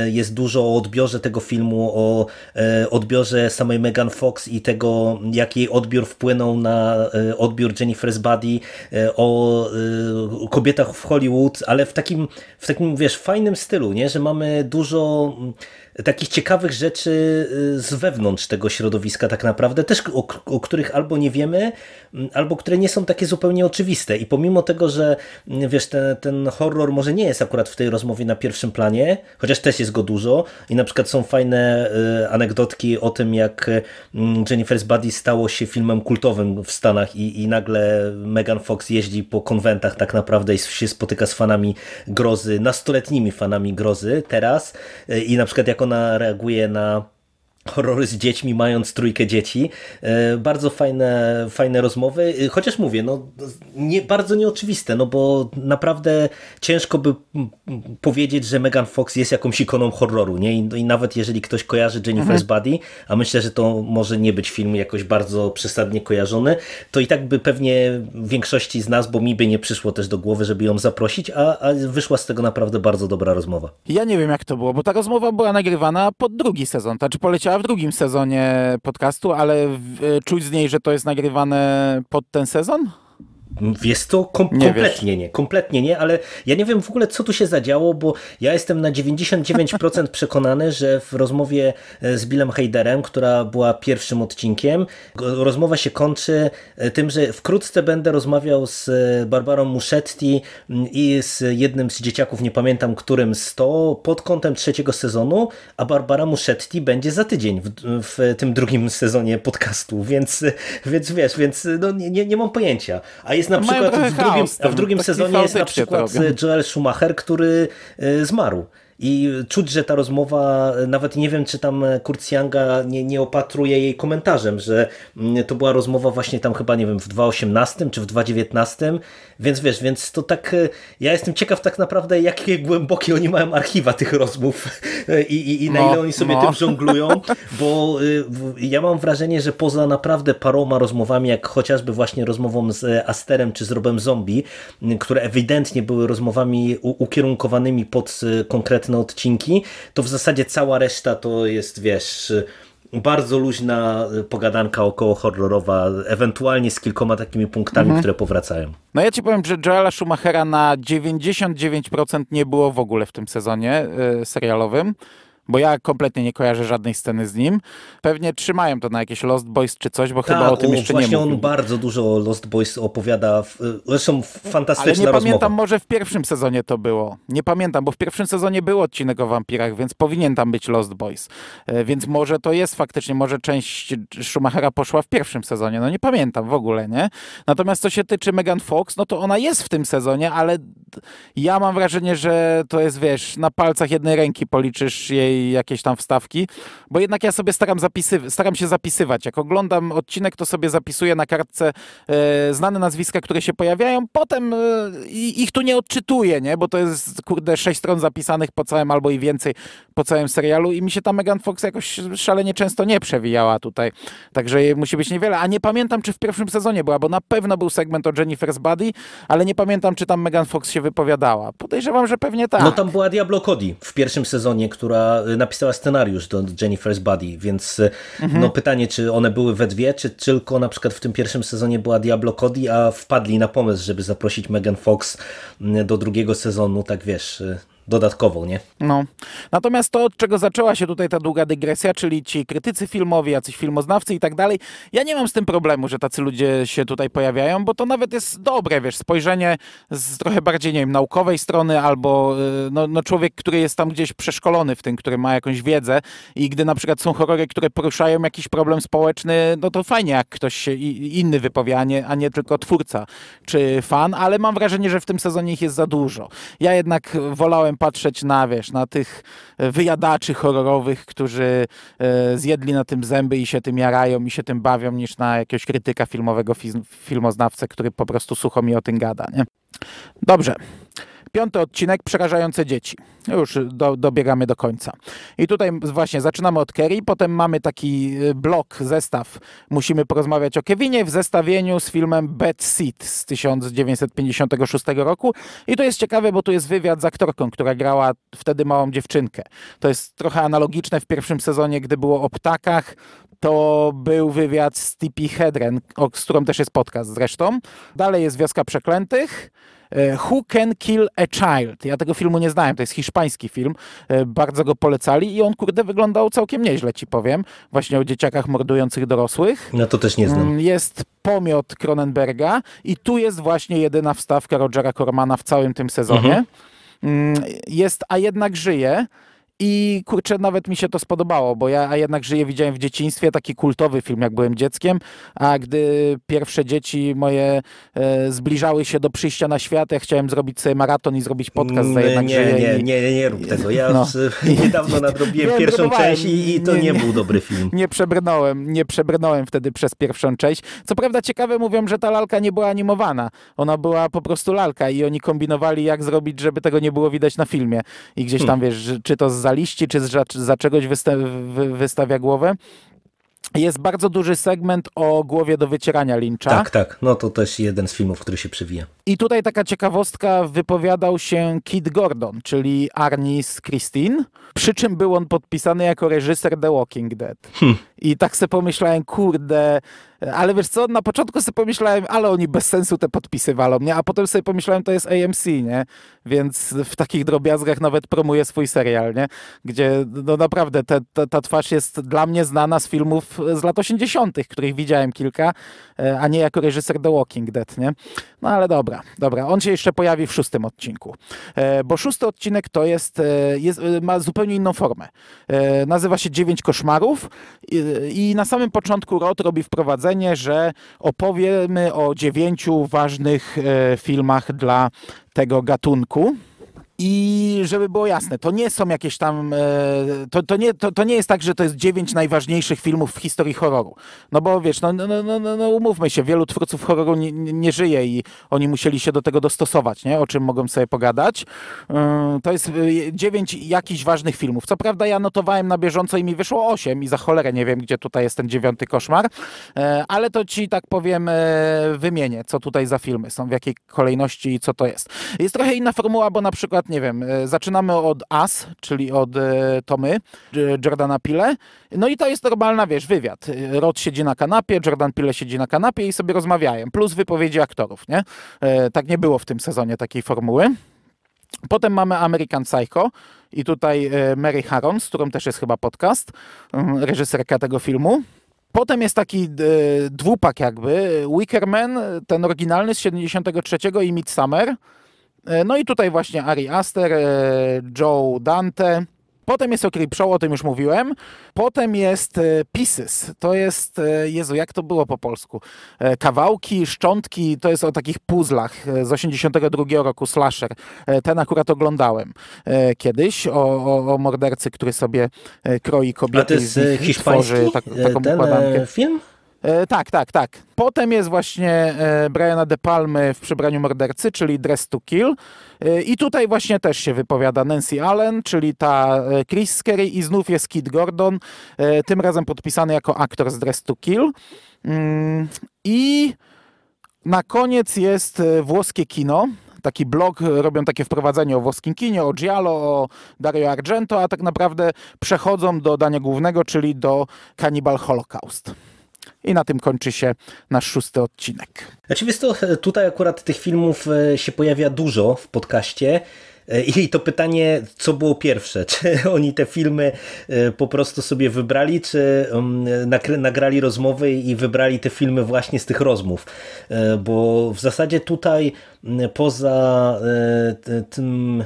[SPEAKER 1] jest dużo o odbiorze tego filmu, o odbiorze samej Megan Fox i tego, jak jej odbiór wpłynął na odbiór Jennifer's Buddy, o kobietach w Hollywood, ale w takim, w takim wiesz, fajnym stylu, nie? że mamy dużo mm, takich ciekawych rzeczy z wewnątrz tego środowiska tak naprawdę, też o, o, których albo nie wiemy, albo które nie są takie zupełnie oczywiste. I pomimo tego, że wiesz, ten, ten horror może nie jest akurat w tej rozmowie na pierwszym planie, chociaż też jest go dużo i na przykład są fajne e, anegdotki o tym, jak Jennifer's Body stało się filmem kultowym w Stanach i, i nagle Megan Fox jeździ po konwentach tak naprawdę i się spotyka z fanami grozy, nastoletnimi fanami grozy teraz e, i na przykład jak ona reaguje na horrory z dziećmi, mając trójkę dzieci. E, bardzo fajne, fajne rozmowy, e, chociaż mówię, no, nie, bardzo nieoczywiste, no bo naprawdę ciężko by powiedzieć, że Megan Fox jest jakąś ikoną horroru, nie? I, i nawet jeżeli ktoś kojarzy Jennifer's mhm. Body, a myślę, że to może nie być film jakoś bardzo przesadnie kojarzony, to i tak by pewnie większości z nas, bo mi by nie przyszło też do głowy, żeby ją zaprosić, a, a wyszła z tego naprawdę bardzo dobra rozmowa.
[SPEAKER 2] Ja nie wiem jak to było, bo ta rozmowa była nagrywana pod drugi sezon, to znaczy poleciała usłyszała w drugim sezonie podcastu, ale e, czuć z niej, że to jest nagrywane pod ten sezon?
[SPEAKER 1] Jest to kom nie kompletnie
[SPEAKER 2] wiesz. nie, kompletnie nie, ale ja nie wiem w ogóle, co tu się zadziało, bo ja jestem na
[SPEAKER 1] 99% przekonany, że w rozmowie e, z Billem Heiderem, która była pierwszym odcinkiem, rozmowa się kończy e, tym, że wkrótce będę rozmawiał z e, Barbarą Muschetti mm, i z jednym z dzieciaków, nie pamiętam którym z to, pod kątem trzeciego sezonu, a Barbara Muschetti będzie za tydzień w, w tym drugim sezonie podcastu, więc, więc wiesz, więc no, nie, nie mam pojęcia. A jest na przykład w drugim, w drugim sezonie jest na przykład Joel Schumacher, który e, zmarł. I czuć, że ta rozmowa, nawet nie wiem, czy tam Kurcjanga nie, nie opatruje jej komentarzem, że mm, to była rozmowa właśnie tam chyba, nie wiem, w 2018 czy w 2019, więc wiesz, więc to tak, e, ja jestem ciekaw tak naprawdę, jakie głębokie oni mają archiwa tych rozmów e, i, i, i na no, ile oni sobie no. tym żonglują, bo e, ja mam wrażenie, że poza naprawdę paroma rozmowami, jak chociażby właśnie rozmową z Asterem czy z Robem Zombie, które ewidentnie były rozmowami ukierunkowanymi pod konkretne konkretne odcinki, to w zasadzie cała reszta to jest, wiesz, bardzo luźna pogadanka około horrorowa, ewentualnie z kilkoma takimi punktami, mhm. które powracają.
[SPEAKER 2] No ja ci powiem, że Joela Schumachera na 99% nie było w ogóle w tym sezonie y, serialowym bo ja kompletnie nie kojarzę żadnej sceny z nim. Pewnie trzymają to na jakieś Lost Boys czy coś, bo chyba tak, o tym o, jeszcze nie mówił. Właśnie on
[SPEAKER 1] bardzo dużo o Lost Boys opowiada, Są fantastyczne fantastyczna Ale nie rozmowa. pamiętam,
[SPEAKER 2] może w pierwszym sezonie to było. Nie pamiętam, bo w pierwszym sezonie był odcinek o wampirach, więc powinien tam być Lost Boys. E, więc może to jest faktycznie, może część Schumachera poszła w pierwszym sezonie, no nie pamiętam w ogóle, nie? Natomiast co się tyczy Megan Fox, no to ona jest w tym sezonie, ale ja mam wrażenie, że to jest, wiesz, na palcach jednej ręki policzysz jej jakieś tam wstawki, bo jednak ja sobie staram, zapisy, staram się zapisywać. Jak oglądam odcinek, to sobie zapisuję na kartce e, znane nazwiska, które się pojawiają, potem e, ich tu nie odczytuję, nie? bo to jest kurde sześć stron zapisanych po całym albo i więcej po całym serialu i mi się ta Megan Fox jakoś szalenie często nie przewijała tutaj, także musi być niewiele, a nie pamiętam, czy w pierwszym sezonie była, bo na pewno był segment o Jennifer's Body, ale nie pamiętam, czy tam Megan Fox się wypowiadała. Podejrzewam, że pewnie tak. No tam była Diablo Cody w
[SPEAKER 1] pierwszym sezonie, która Y, napisała scenariusz do Jennifer's Body, więc y, no, mhm. no pytanie, czy one były we dwie, czy tylko na przykład w tym pierwszym sezonie była Diablo Cody, a wpadli na pomysł, żeby zaprosić Megan Fox mm, do drugiego sezonu, tak wiesz, y, dodatkowo, nie?
[SPEAKER 2] No. Natomiast to, od czego zaczęła się tutaj ta długa dygresja, czyli ci krytycy filmowi, jacyś filmoznawcy i tak dalej, ja nie mam z tym problemu, że tacy ludzie się tutaj pojawiają, bo to nawet jest dobre, wiesz, spojrzenie z trochę bardziej, nie wiem, naukowej strony albo y, no, no człowiek, który jest tam gdzieś przeszkolony w tym, który ma jakąś wiedzę i gdy na przykład są horrory, które poruszają jakiś problem społeczny, no to fajnie, jak ktoś się inny wypowiada, a nie tylko twórca czy fan, ale mam wrażenie, że w tym sezonie ich jest za dużo. Ja jednak wolałem patrzeć na, wiesz, na tych e, wyjadaczy horrorowych, którzy e, zjedli na tym zęby i się tym jarają i się tym bawią, niż na jakiegoś krytyka filmowego, filmoznawcę, który po prostu sucho mi o tym gada, nie? Dobrze. Piąty odcinek Przerażające dzieci. Już do, dobiegamy do końca. I tutaj właśnie zaczynamy od Kerry, potem mamy taki y, blok, zestaw. Musimy porozmawiać o Kevinie w zestawieniu z filmem Bad Seat z 1956 roku. I to jest ciekawe, bo tu jest wywiad z aktorką, która grała wtedy małą dziewczynkę. To jest trochę analogiczne w pierwszym sezonie, gdy było o ptakach. To był wywiad z Tippi Hedren, z którą też jest podcast zresztą. Dalej jest Wioska Przeklętych. E, Who Can Kill a Child. Ja tego filmu nie znałem, to jest hiszpański film, e, bardzo go polecali i on kurde wyglądał całkiem nieźle, ci powiem. Właśnie o dzieciakach mordujących dorosłych.
[SPEAKER 1] No to też nie znam. Mm,
[SPEAKER 2] jest pomiot Cronenberga i tu jest właśnie jedyna wstawka Rogera Cormana w całym tym sezonie. Mhm. Mm, jest A jednak żyje i kurczę, nawet mi się to spodobało, bo ja a jednak żyję widziałem w dzieciństwie taki kultowy film, jak byłem dzieckiem, a gdy pierwsze dzieci moje e, zbliżały się do przyjścia na świat, ja chciałem zrobić sobie maraton i zrobić podcast za mm, jednak nie, żyję. Nie, i... nie,
[SPEAKER 1] nie, nie rób tego. Ja no. E, niedawno nadrobiłem nie, pierwszą część i, i to nie, nie, był dobry film.
[SPEAKER 2] Nie przebrnąłem, nie przebrnąłem wtedy przez pierwszą część. Co prawda ciekawe mówią, że ta lalka nie była animowana. Ona była po prostu lalka i oni kombinowali jak zrobić, żeby tego nie było widać na filmie. I gdzieś tam, hmm. wiesz, czy to z za liści czy za, za czegoś wysta wystawia głowę. Jest bardzo duży segment o głowie do wycierania Lyncha. Tak,
[SPEAKER 1] tak. No to też jeden z filmów, który się przewija.
[SPEAKER 2] I tutaj taka ciekawostka, wypowiadał się Kid Gordon, czyli Arnie z Christine, przy czym był on podpisany jako reżyser The Walking Dead. Hmm. I tak sobie pomyślałem, kurde, ale wiesz co, na początku sobie pomyślałem, ale oni bez sensu te podpisy walą, nie? A potem sobie pomyślałem, to jest AMC, nie? Więc w takich drobiazgach nawet promuje swój serial, nie? Gdzie no naprawdę te, ta twarz jest dla mnie znana z filmów z lat 80., których widziałem kilka, e, a nie jako reżyser The Walking Dead, nie? No ale dobra, dobra. On się jeszcze pojawi w szóstym odcinku, e, bo szósty odcinek to jest, e, jest ma zupełnie inną formę. Nazywa się Dziewięć Koszmarów. I na samym początku Rod robi wprowadzenie, że opowiemy o dziewięciu ważnych e, filmach dla tego gatunku. I żeby było jasne, to nie są jakieś tam. To, to, nie, to, to nie jest tak, że to jest dziewięć najważniejszych filmów w historii horroru. No bo wiesz, no, no, no, no, umówmy się, wielu twórców horroru nie, nie żyje i oni musieli się do tego dostosować, nie? o czym mogą sobie pogadać. To jest dziewięć jakichś ważnych filmów. Co prawda, ja notowałem na bieżąco i mi wyszło osiem i za cholerę nie wiem, gdzie tutaj jest ten dziewiąty koszmar, ale to ci tak powiem, wymienię, co tutaj za filmy są, w jakiej kolejności i co to jest. Jest trochę inna formuła, bo na przykład nie wiem, e, zaczynamy od As, czyli od e, Tomy, Jordana Pile. No i to jest normalna, wiesz, wywiad. E, Rod siedzi na kanapie, Jordan Pile siedzi na kanapie i sobie rozmawiają, plus wypowiedzi aktorów, nie? Tak nie było w tym sezonie takiej formuły. Potem mamy American Psycho i tutaj Mary Harron, z którą też jest chyba podcast, mm, reżyserka tego filmu. Potem jest taki dwupak jakby, Wickerman, ten oryginalny z 73 i Midsummer, E, no i tutaj właśnie Ari Aster, e, Joe Dante. Potem jest OK Show, o tym już mówiłem. Potem jest e, Pieces. To jest, Jezu, jak to było po polsku? Kawałki, szczątki, to jest o takich puzzlach z 82 roku, slasher. Ten akurat oglądałem kiedyś, o, o, o mordercy, który sobie kroi kobiety A to jest i hiszpański? tak, taką ten układankę. film? E, tak, tak, tak. Potem jest właśnie e, Briana De Palmy w przebraniu mordercy, czyli Dress to Kill. E, I tutaj właśnie też się wypowiada Nancy Allen, czyli ta e, Chris Kerry i znów jest Kit Gordon, e, tym razem podpisany jako aktor z Dress to Kill. Mm, I na koniec jest e, włoskie kino, taki blog, e, robią takie wprowadzenie o włoskim kinie, o Giallo, o Dario Argento, a tak naprawdę przechodzą do dania głównego, czyli do Cannibal Holocaust. I na tym kończy się nasz szósty odcinek. Znaczy, tutaj akurat tych filmów
[SPEAKER 1] e, się pojawia dużo w podcaście. E, I to pytanie, co było pierwsze? Czy oni te filmy e, po prostu sobie wybrali, czy mm, nagrali rozmowy i wybrali te filmy właśnie z tych rozmów? Bo w zasadzie tutaj poza tym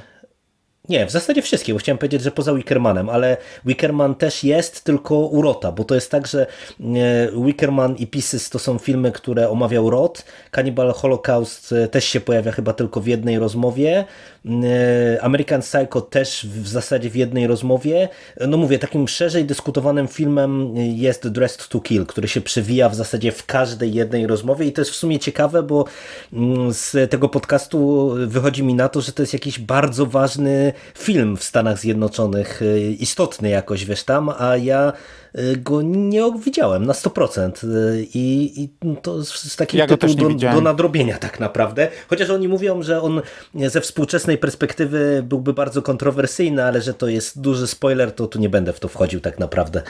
[SPEAKER 1] nie, w zasadzie wszystkie, bo chciałem powiedzieć, że poza Wickermanem, ale Wickerman też jest, tylko urota, bo to jest tak, że e, Wickerman i Pieces to są filmy, które omawiał Rot, Cannibal Holocaust e, też się pojawia chyba tylko w jednej rozmowie, E, American Psycho też w zasadzie w jednej rozmowie. E, no mówię, takim szerzej dyskutowanym filmem jest Dressed to Kill, który się przewija w zasadzie w każdej jednej rozmowie i to jest w sumie ciekawe, bo mm, z tego podcastu wychodzi mi na to, że to jest jakiś bardzo ważny film w Stanach Zjednoczonych, e, istotny jakoś, wiesz tam, a ja Y, go nie widziałem na 100% y, i, i to jest taki ja do, do, nadrobienia tak naprawdę. Chociaż oni mówią, że on ze współczesnej perspektywy byłby bardzo kontrowersyjny, ale że to jest
[SPEAKER 2] duży spoiler, to tu nie będę w to wchodził tak naprawdę.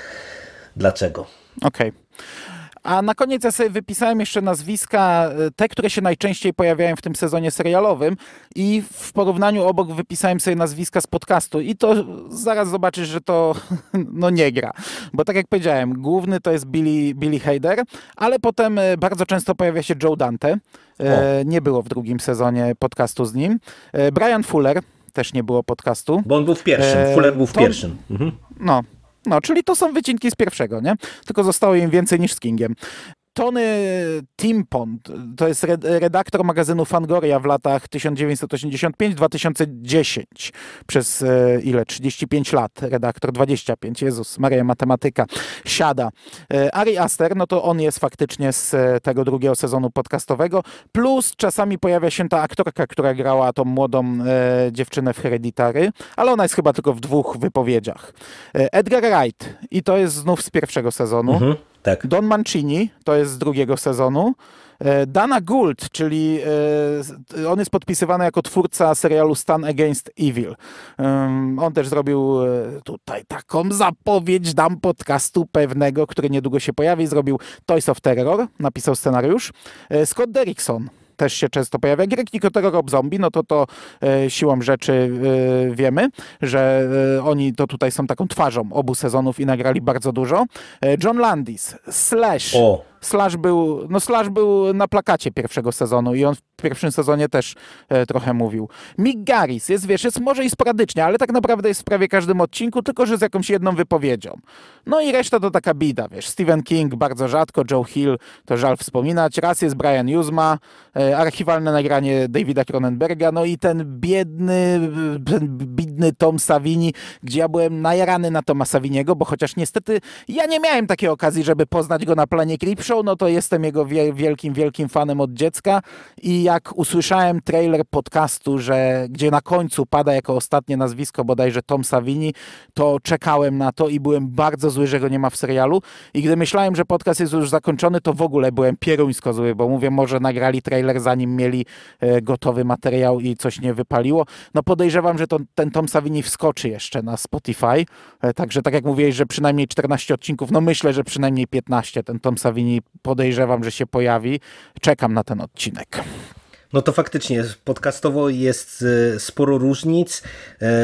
[SPEAKER 2] Dlaczego? Okej. Okay. A na koniec ja sobie wypisałem jeszcze nazwiska, e, te, które się najczęściej pojawiają w tym sezonie serialowym i w porównaniu obok wypisałem sobie nazwiska z podcastu i to zaraz zobaczysz, że to no nie gra. Bo tak jak powiedziałem, główny to jest Billy, Billy Hader, ale potem e, bardzo często pojawia się Joe Dante. E, nie było w drugim sezonie podcastu z nim. E, Brian Fuller, też nie było podcastu. Bo on był w pierwszym, e, Fuller był w Tom, pierwszym. Mhm. No, no, czyli to są wycinki z pierwszego, nie? Tylko zostało im więcej niż z Kingiem. Tony Timpon, to jest redaktor magazynu Fangoria w latach 1985-2010. Przez e, ile? 35 lat. Redaktor 25. Jezus, Maria Matematyka. Siada. E, Ari Aster, no to on jest faktycznie z e, tego drugiego sezonu podcastowego. Plus czasami pojawia się ta aktorka, która grała tą młodą dziewczynę w Hereditary, ale ona jest chyba tylko w dwóch wypowiedziach. Edgar Wright i to jest znów z pierwszego sezonu. Mhm tak. Don Mancini, to jest z drugiego sezonu. E, Dana Gould, czyli e, on jest podpisywany jako twórca serialu Stan Against Evil. On też zrobił e, tutaj taką zapowiedź, dam podcastu pewnego, który niedługo się pojawi. Zrobił Toys of Terror, napisał scenariusz. Scott Derrickson, też się często pojawia. Gierek tego Rob Zombie, no to to e, siłą rzeczy e, wiemy, że e, oni to tutaj są taką twarzą obu sezonów i nagrali bardzo dużo. E, John Landis, Slash. O Slash był, no Slash był na plakacie pierwszego sezonu i on w pierwszym sezonie też e, trochę mówił. Mick Garris jest, wiesz, jest może i sporadycznie, ale tak naprawdę jest w prawie każdym odcinku, tylko że z jakąś jedną wypowiedzią. No i reszta to taka bida, wiesz. Stephen King bardzo rzadko, Joe Hill to żal wspominać, raz jest Brian Yuzma, e, archiwalne nagranie Davida Cronenberga, no i ten biedny, ten bidny Tom Savini, gdzie ja byłem najrany na Toma Saviniego, bo chociaż niestety ja nie miałem takiej okazji, żeby poznać go na planie Creepshow, Show, no to jestem jego wielkim, wielkim fanem od dziecka i jak usłyszałem trailer podcastu, że gdzie na końcu pada jako ostatnie nazwisko bodajże Tom Savini, to czekałem na to i byłem bardzo zły, że go nie ma w serialu i gdy myślałem, że podcast jest już zakończony, to w ogóle byłem pieruńsko zły, bo mówię, może nagrali trailer zanim mieli e, gotowy materiał i coś nie wypaliło. No podejrzewam, że to, ten Tom Savini wskoczy jeszcze na Spotify, e, także tak jak mówiłeś, że przynajmniej 14 odcinków, no myślę, że przynajmniej 15 ten Tom Savini podejrzewam, że się pojawi. Czekam na ten odcinek. No to faktycznie,
[SPEAKER 1] podcastowo jest y, sporo różnic,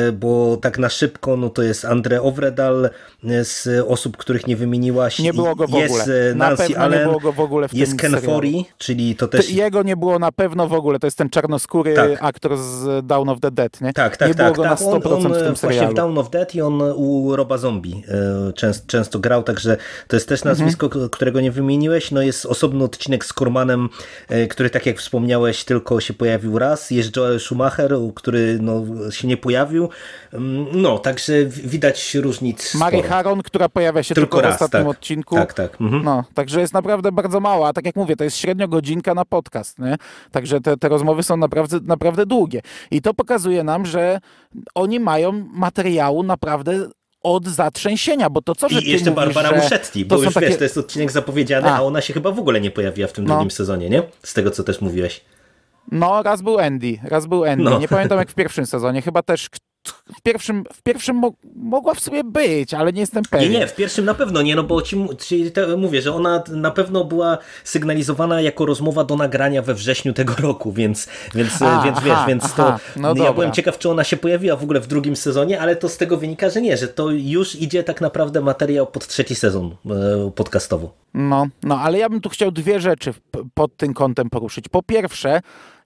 [SPEAKER 1] y, bo tak na szybko, no to jest Andre Ovredal y, z osób, których nie wymieniłaś. Nie było go w jest ogóle. Jest Nancy na Allen, nie było go w ogóle w jest Ken Fori, czyli to też...
[SPEAKER 2] Jego nie było na pewno w ogóle, to jest ten czarnoskóry tak. aktor z Down of the Dead, nie? Tak, tak, nie tak. Było go tak. na 100% on, on w tym serialu. Właśnie w Down of Dead
[SPEAKER 1] i on u Roba Zombie e, często, często grał, także to jest też nazwisko, mhm. którego nie wymieniłeś. No jest osobny odcinek z Kormanem, e, który tak jak wspomniałeś, tylko tylko się pojawił raz, jest Joel Schumacher, który no, się nie pojawił. Mm, no, także widać różnic. Mary Haron,
[SPEAKER 2] która pojawia się tylko, tylko raz, w ostatnim tak, odcinku. Tak, tak. Mhm. No, także jest naprawdę bardzo mała, a tak jak mówię, to jest średnio godzinka na podcast, nie? Także te, te rozmowy są naprawdę, naprawdę długie. I to pokazuje nam, że oni mają materiału naprawdę od zatrzęsienia, bo to co, że I jeszcze mówisz, Barbara Muszetti, bo już takie... wiesz, to jest
[SPEAKER 1] odcinek zapowiedziany, a. a.
[SPEAKER 2] ona się chyba w ogóle nie pojawiła w tym no. drugim sezonie, nie? Z tego, co też mówiłeś. No, raz był Andy, raz był Andy. No. Nie pamiętam jak w pierwszym sezonie, chyba też w pierwszym, w pierwszym mo mogła w sobie być, ale nie jestem pewien. Nie, nie, w
[SPEAKER 1] pierwszym na pewno nie, no bo ci, ci te, mówię, że ona na pewno była sygnalizowana jako rozmowa do nagrania we wrześniu tego roku, więc, więc, A, więc aha, wiesz, więc aha, to no ja dobra. byłem ciekaw, czy ona się pojawiła w ogóle w drugim sezonie, ale to z tego wynika, że nie, że to już idzie tak naprawdę materiał pod trzeci sezon e, podcastowo.
[SPEAKER 2] No, no, ale ja bym tu chciał dwie rzeczy pod tym kątem poruszyć. Po pierwsze,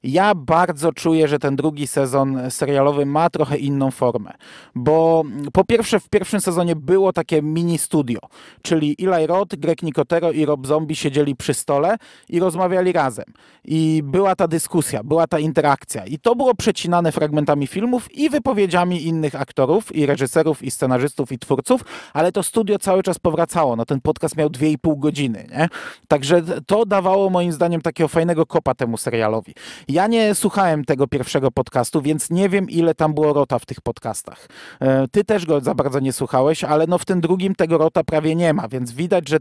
[SPEAKER 2] ja bardzo czuję, że ten drugi sezon serialowy ma trochę inną formę, bo po pierwsze w pierwszym sezonie było takie mini studio, czyli Eli Roth, Greg Nicotero i Rob Zombie siedzieli przy stole i rozmawiali razem. I była ta dyskusja, była ta interakcja i to było przecinane fragmentami filmów i wypowiedziami innych aktorów i reżyserów i scenarzystów i twórców, ale to studio cały czas powracało. No ten podcast miał 2,5 godziny, nie? Także to dawało moim zdaniem takiego fajnego kopa temu serialowi. Ja nie słuchałem tego pierwszego podcastu, więc nie wiem, ile tam było rota w tych podcastach. E, ty też go za bardzo nie słuchałeś, ale no w tym drugim tego rota prawie nie ma, więc widać, że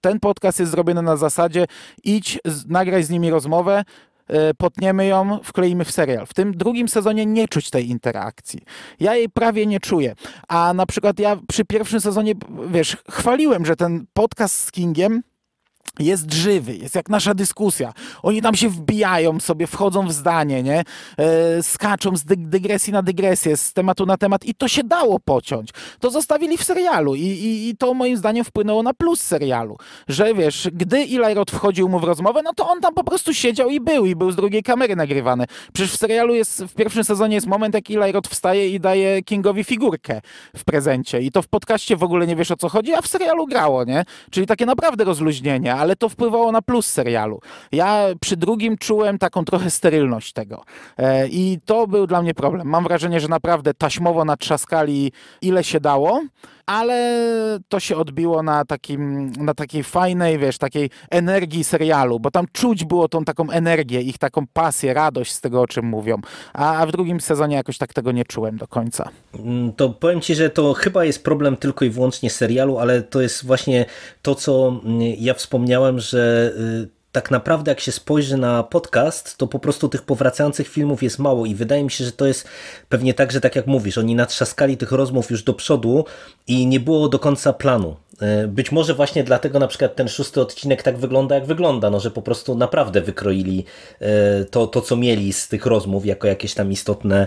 [SPEAKER 2] ten podcast jest zrobiony na zasadzie idź, nagraj z nimi rozmowę, e, potniemy ją, wkleimy w serial. W tym drugim sezonie nie czuć tej interakcji. Ja jej prawie nie czuję. A na przykład ja przy pierwszym sezonie, wiesz, chwaliłem, że ten podcast z Kingiem jest żywy, jest jak nasza dyskusja. Oni tam się wbijają sobie, wchodzą w zdanie, nie? E, skaczą z dy dygresji na dygresję, z tematu na temat i to się dało pociąć. To zostawili w serialu i, i, i to moim zdaniem wpłynęło na plus serialu, że wiesz, gdy Ilajrod wchodził mu w rozmowę, no to on tam po prostu siedział i był i był z drugiej kamery nagrywany. Przecież w serialu jest, w pierwszym sezonie jest moment, jak Ilajrod wstaje i daje Kingowi figurkę w prezencie i to w podcaście w ogóle nie wiesz o co chodzi, a w serialu grało, nie? Czyli takie naprawdę rozluźnienie, ale to wpływało na plus serialu. Ja przy drugim czułem taką trochę sterylność tego. E, I to był dla mnie problem. Mam wrażenie, że naprawdę taśmowo natrzaskali ile się dało ale to się odbiło na, takim, na takiej fajnej, wiesz, takiej energii serialu, bo tam czuć było tą taką energię, ich taką pasję, radość z tego, o czym mówią. A, a w drugim sezonie jakoś tak tego nie czułem do końca.
[SPEAKER 1] Mm, to powiem ci, że to chyba jest problem tylko i wyłącznie serialu, ale to jest właśnie to, co mm, ja wspomniałem, że y, tak naprawdę jak się spojrzy na podcast, to po prostu tych powracających filmów jest mało i wydaje mi się, że to jest pewnie tak, że tak jak mówisz, oni natrzaskali tych rozmów już do przodu i nie było do końca planu. E, być może właśnie dlatego na przykład ten szósty odcinek tak wygląda, jak wygląda, no, że po prostu naprawdę wykroili e, to, to co mieli z tych rozmów jako jakieś tam istotne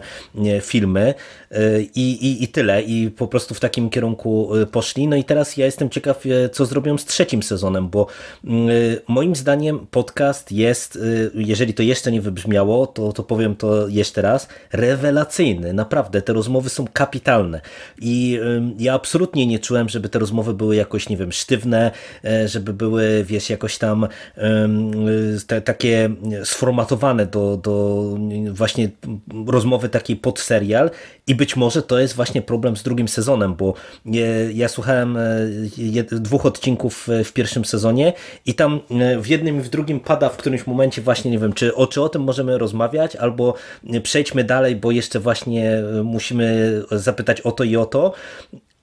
[SPEAKER 1] filmy e, I, i, i tyle. I po prostu w takim kierunku poszli. No i teraz ja jestem ciekaw, co zrobią z trzecim sezonem, bo mm, moim zdaniem podcast jest, y, jeżeli to jeszcze nie wybrzmiało, to, to powiem to jeszcze raz, rewelacyjny. Naprawdę, te rozmowy są kapitalne. I ja absolutnie nie czułem, żeby te rozmowy były jakoś, nie wiem, sztywne, e, żeby były, wiesz, jakoś tam y, te, takie sformatowane do, do właśnie rozmowy takiej pod serial. I być może to jest właśnie problem z drugim sezonem, bo e, ja słuchałem e, dwóch odcinków w pierwszym sezonie i tam w jednym w drugim pada w którymś momencie właśnie, nie wiem, czy o, czy o tym możemy rozmawiać, albo y, przejdźmy dalej, bo jeszcze właśnie y, musimy zapytać o to i o to.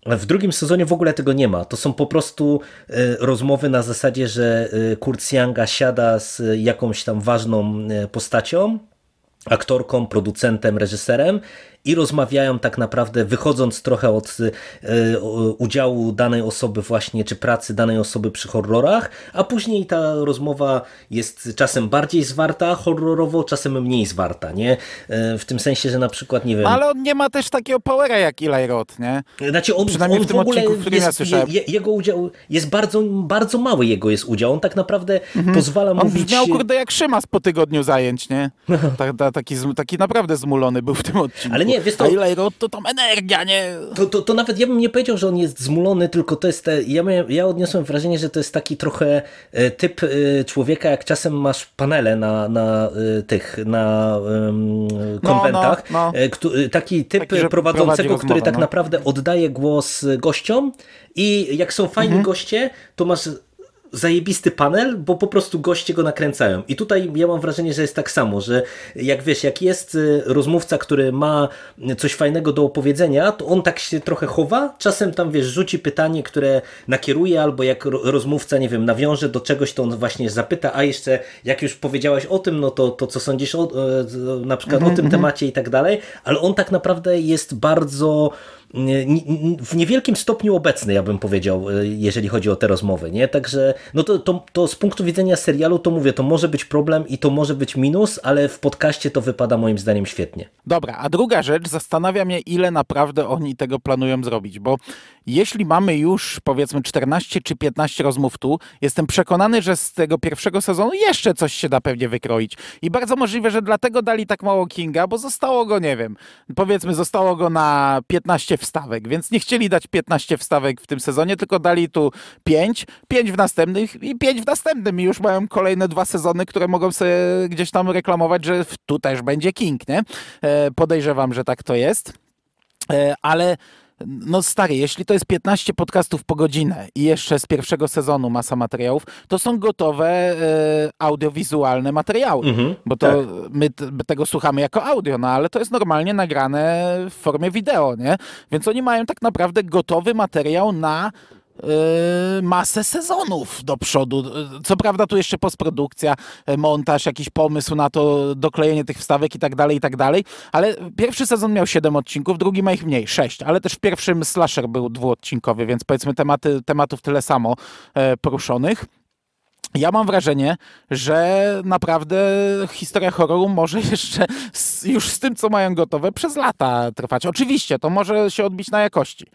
[SPEAKER 1] W drugim sezonie w ogóle tego nie ma. To są po prostu y, rozmowy na zasadzie, że Kurt Sianga siada z jakąś tam ważną postacią, aktorką, producentem, reżyserem i rozmawiają tak naprawdę, wychodząc trochę od y, udziału danej osoby właśnie, czy pracy danej osoby przy horrorach, a później ta rozmowa jest czasem bardziej zwarta horrorowo, czasem mniej zwarta, nie? E, w tym sensie, że na przykład, nie wiem... Ale
[SPEAKER 2] on nie ma też takiego powera jak Eli Roth, nie? Znaczy on, Przynajmniej on w tym w ogóle odcinku, w którym jest, ja słyszałem. Je, jego udział jest bardzo, bardzo mały jego jest udział. On tak naprawdę mhm. pozwala on mówić... On brzmiał kurde jak Szymas po tygodniu zajęć, nie? taki, taki naprawdę zmulony był w tym odcinku. Ale nie, nie, wiesz, to, a no to tam energia, nie? To, to, to nawet ja
[SPEAKER 1] bym nie powiedział, że on jest zmulony, tylko to jest, te, ja, miałem, ja odniosłem wrażenie, że to jest taki trochę e, typ e, człowieka, jak czasem masz panele na, na e, tych, na um, konwentach. No, no, no. Taki typ taki, prowadzącego, rozmowę, który tak no. naprawdę oddaje głos gościom i jak są fajni mhm. goście, to masz zajebisty panel, bo po prostu goście go nakręcają. I tutaj ja mam wrażenie, że jest tak samo, że jak wiesz, jak jest y, rozmówca, który ma coś fajnego do opowiedzenia, to on tak się trochę chowa, czasem tam wiesz, rzuci pytanie, które nakieruje, albo jak rozmówca, nie wiem, nawiąże do czegoś, to on właśnie zapyta, a jeszcze jak już powiedziałaś o tym, no to, to co sądzisz o, e, na przykład mm -hmm. o mhm, tym mhm. temacie i tak dalej, ale on tak naprawdę jest bardzo w niewielkim stopniu obecny, ja bym powiedział, e, jeżeli chodzi o te rozmowy. Nie? Także no to, to, to z punktu widzenia serialu, to mówię, to może być problem i to może być minus, ale w podcaście to wypada moim zdaniem świetnie.
[SPEAKER 2] Dobra, a druga rzecz, zastanawia mnie, ile naprawdę oni tego planują zrobić, bo jeśli mamy już powiedzmy 14 czy 15 rozmów tu, jestem przekonany, że z tego pierwszego sezonu jeszcze coś się da pewnie wykroić. I bardzo możliwe, że dlatego dali tak mało Kinga, bo zostało go, nie wiem, powiedzmy zostało go na 15 wstawek, więc nie chcieli dać 15 wstawek w tym sezonie, tylko dali tu 5, 5 w następnych i 5 w następnym i już mają kolejne dwa sezony, które mogą sobie gdzieś tam reklamować, że tu też będzie King, nie? E, podejrzewam, że tak to jest. E, ale no stary, jeśli to jest 15 podcastów po godzinę i jeszcze z pierwszego sezonu masa materiałów, to są gotowe y, audiowizualne materiały, mhm, bo to tak. my tego słuchamy jako audio, no ale to jest normalnie nagrane w formie wideo, nie? Więc oni mają tak naprawdę gotowy materiał na Yy, masę sezonów do przodu. Co prawda tu jeszcze postprodukcja, e, montaż, jakiś pomysł na to, doklejenie tych wstawek i tak dalej, i tak dalej, ale pierwszy sezon miał 7 odcinków, drugi ma ich mniej, 6, ale też w pierwszym slasher był dwuodcinkowy, więc powiedzmy tematy, tematów tyle samo e, poruszonych. Ja mam wrażenie, że naprawdę historia horroru może jeszcze z, już z tym, co mają gotowe, przez lata trwać. Oczywiście, to może się odbić na jakości.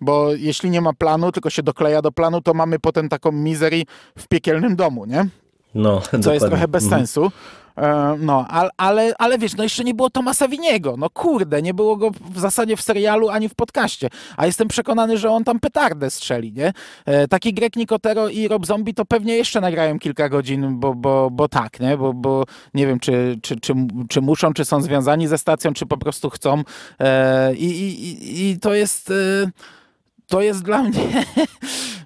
[SPEAKER 2] Bo jeśli nie ma planu, tylko się dokleja do planu, to mamy potem taką mizerię w piekielnym domu, nie?
[SPEAKER 1] No, Co dokładnie. jest trochę bez mhm. sensu.
[SPEAKER 2] E, no, ale, ale, ale wiesz, no jeszcze nie było Tomasa Winiego. No kurde, nie było go w zasadzie w serialu ani w podcaście. A jestem przekonany, że on tam petardę strzeli, nie? E, taki Greg Nicotero i Rob Zombie to pewnie jeszcze nagrają kilka godzin, bo, bo, bo tak, nie? Bo, bo nie wiem, czy, czy, czy, czy muszą, czy są związani ze stacją, czy po prostu chcą. E, I, i, i to jest to jest dla mnie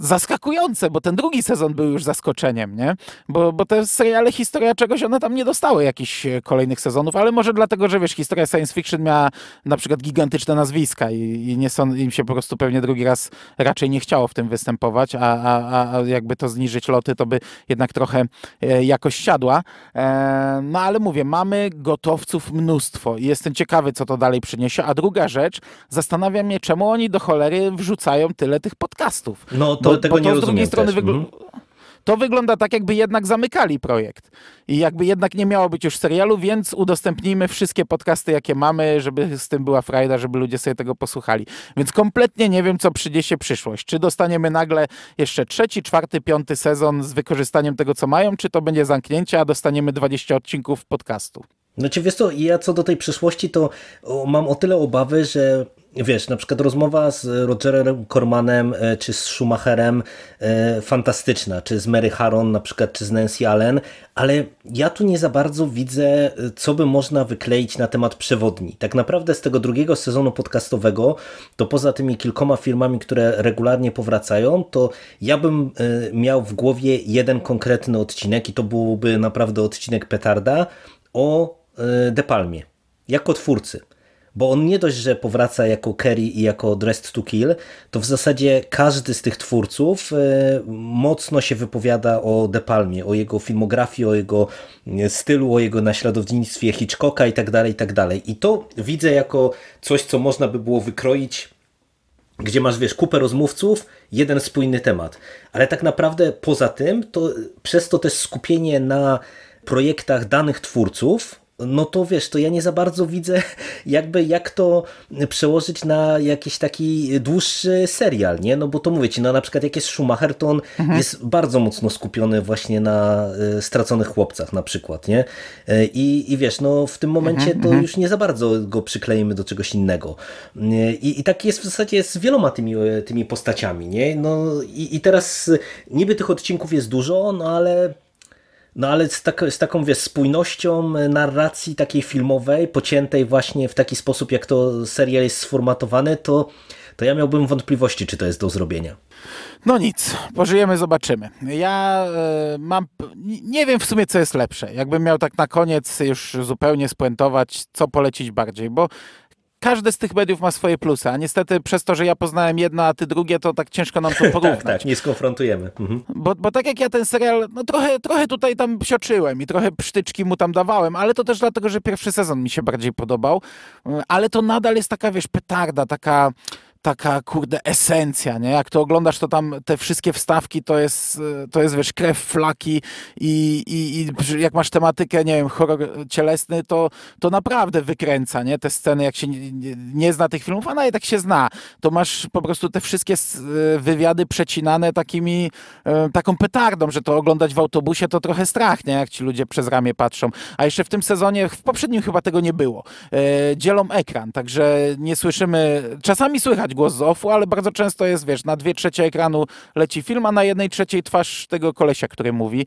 [SPEAKER 2] zaskakujące, bo ten drugi sezon był już zaskoczeniem, nie? Bo, bo te seriale historia czegoś, one tam nie dostały jakichś e, kolejnych sezonów, ale może dlatego, że wiesz, historia science fiction miała na przykład gigantyczne nazwiska i, i nie są, im się po prostu pewnie drugi raz raczej nie chciało w tym występować, a, a, a jakby to zniżyć loty, to by jednak trochę e, jakoś siadła. E, no ale mówię, mamy gotowców mnóstwo i jestem ciekawy, co to dalej przyniesie. A druga rzecz, zastanawiam się, czemu oni do cholery wrzucają tyle tych podcastów. No to bo, tego bo to nie z drugiej strony wygl... mm. To wygląda tak, jakby jednak zamykali projekt. I jakby jednak nie miało być już serialu, więc udostępnijmy wszystkie podcasty, jakie mamy, żeby z tym była frajda, żeby ludzie sobie tego posłuchali. Więc kompletnie nie wiem, co przyniesie przyszłość. Czy dostaniemy nagle jeszcze trzeci, czwarty, piąty sezon z wykorzystaniem tego, co mają, czy to będzie zamknięcie, a dostaniemy 20 odcinków podcastu. Znaczy wiesz co, ja
[SPEAKER 1] co do tej przyszłości, to mam o tyle obawy, że wiesz, na przykład rozmowa z Rogerem Cormanem e, czy z Schumacherem e, fantastyczna, czy z Mary Haron na przykład, czy z Nancy Allen, ale ja tu nie za bardzo widzę, e, co by można wykleić na temat przewodni. Tak naprawdę z tego drugiego sezonu podcastowego, to poza tymi kilkoma filmami, które regularnie powracają, to ja bym miał w głowie jeden konkretny odcinek i to byłby naprawdę odcinek petarda o e, De Palmie, jako twórcy bo on nie dość, że powraca jako Kerry i jako Dressed to Kill, to w zasadzie każdy z tych twórców e, mocno się wypowiada o De Palmie, o jego filmografii, o jego e, stylu, o jego naśladownictwie Hitchcocka i tak dalej, i tak dalej. I to widzę jako coś, co można by było wykroić gdzie masz, wiesz, kupę rozmówców, jeden spójny temat. Ale tak naprawdę poza tym, to e, przez to też skupienie na projektach danych twórców, no to wiesz, to ja nie za bardzo widzę jakby jak to przełożyć na jakiś taki dłuższy serial, nie? No bo to mówię ci, no na przykład jak jest Schumacher, to on mhm. jest bardzo mocno skupiony właśnie na e, straconych chłopcach na przykład, nie? E, I, i wiesz, no w tym momencie mhm, to mhm. już nie za bardzo go przykleimy do czegoś innego. E, I, i tak jest w zasadzie z wieloma tymi, tymi postaciami, nie? No i, i teraz niby tych odcinków jest dużo, no ale no ale z, tak, z, taką wiesz, spójnością e, narracji takiej filmowej, pociętej właśnie w taki sposób, jak to serial jest sformatowany, to, to ja miałbym wątpliwości, czy to jest do zrobienia.
[SPEAKER 2] No nic, pożyjemy, zobaczymy. Ja y, mam, nie wiem w sumie, co jest lepsze. Jakbym miał tak na koniec już zupełnie spuentować, co polecić bardziej, bo każde z tych mediów ma swoje plusy, a niestety przez to, że ja poznałem jedno, a ty drugie, to tak ciężko nam to porównać.
[SPEAKER 1] tak, tak, nie skonfrontujemy. Mhm.
[SPEAKER 2] Bo, bo tak jak ja ten serial, no trochę, trochę tutaj tam psioczyłem i trochę psztyczki mu tam dawałem, ale to też dlatego, że pierwszy sezon mi się bardziej podobał, mm, ale to nadal jest taka, wiesz, petarda, taka taka, kurde, esencja, nie? Jak to oglądasz, to tam te wszystkie wstawki to jest, to jest wiesz, krew, flaki i, i, i jak masz tematykę, nie wiem, horror cielesny, to, to naprawdę wykręca, nie? Te sceny, jak się nie, nie zna tych filmów, a nawet tak się zna, to masz po prostu te wszystkie e, wywiady przecinane takimi, e, taką petardą, że to oglądać w autobusie to trochę strach, nie? Jak ci ludzie przez ramię patrzą. A jeszcze w tym sezonie, w poprzednim chyba tego nie było. E, dzielą ekran, także nie słyszymy, czasami słychać słychać głos z offu, ale bardzo często jest, wiesz, na dwie trzecie ekranu leci film, a na jednej trzeciej twarz tego kolesia, który mówi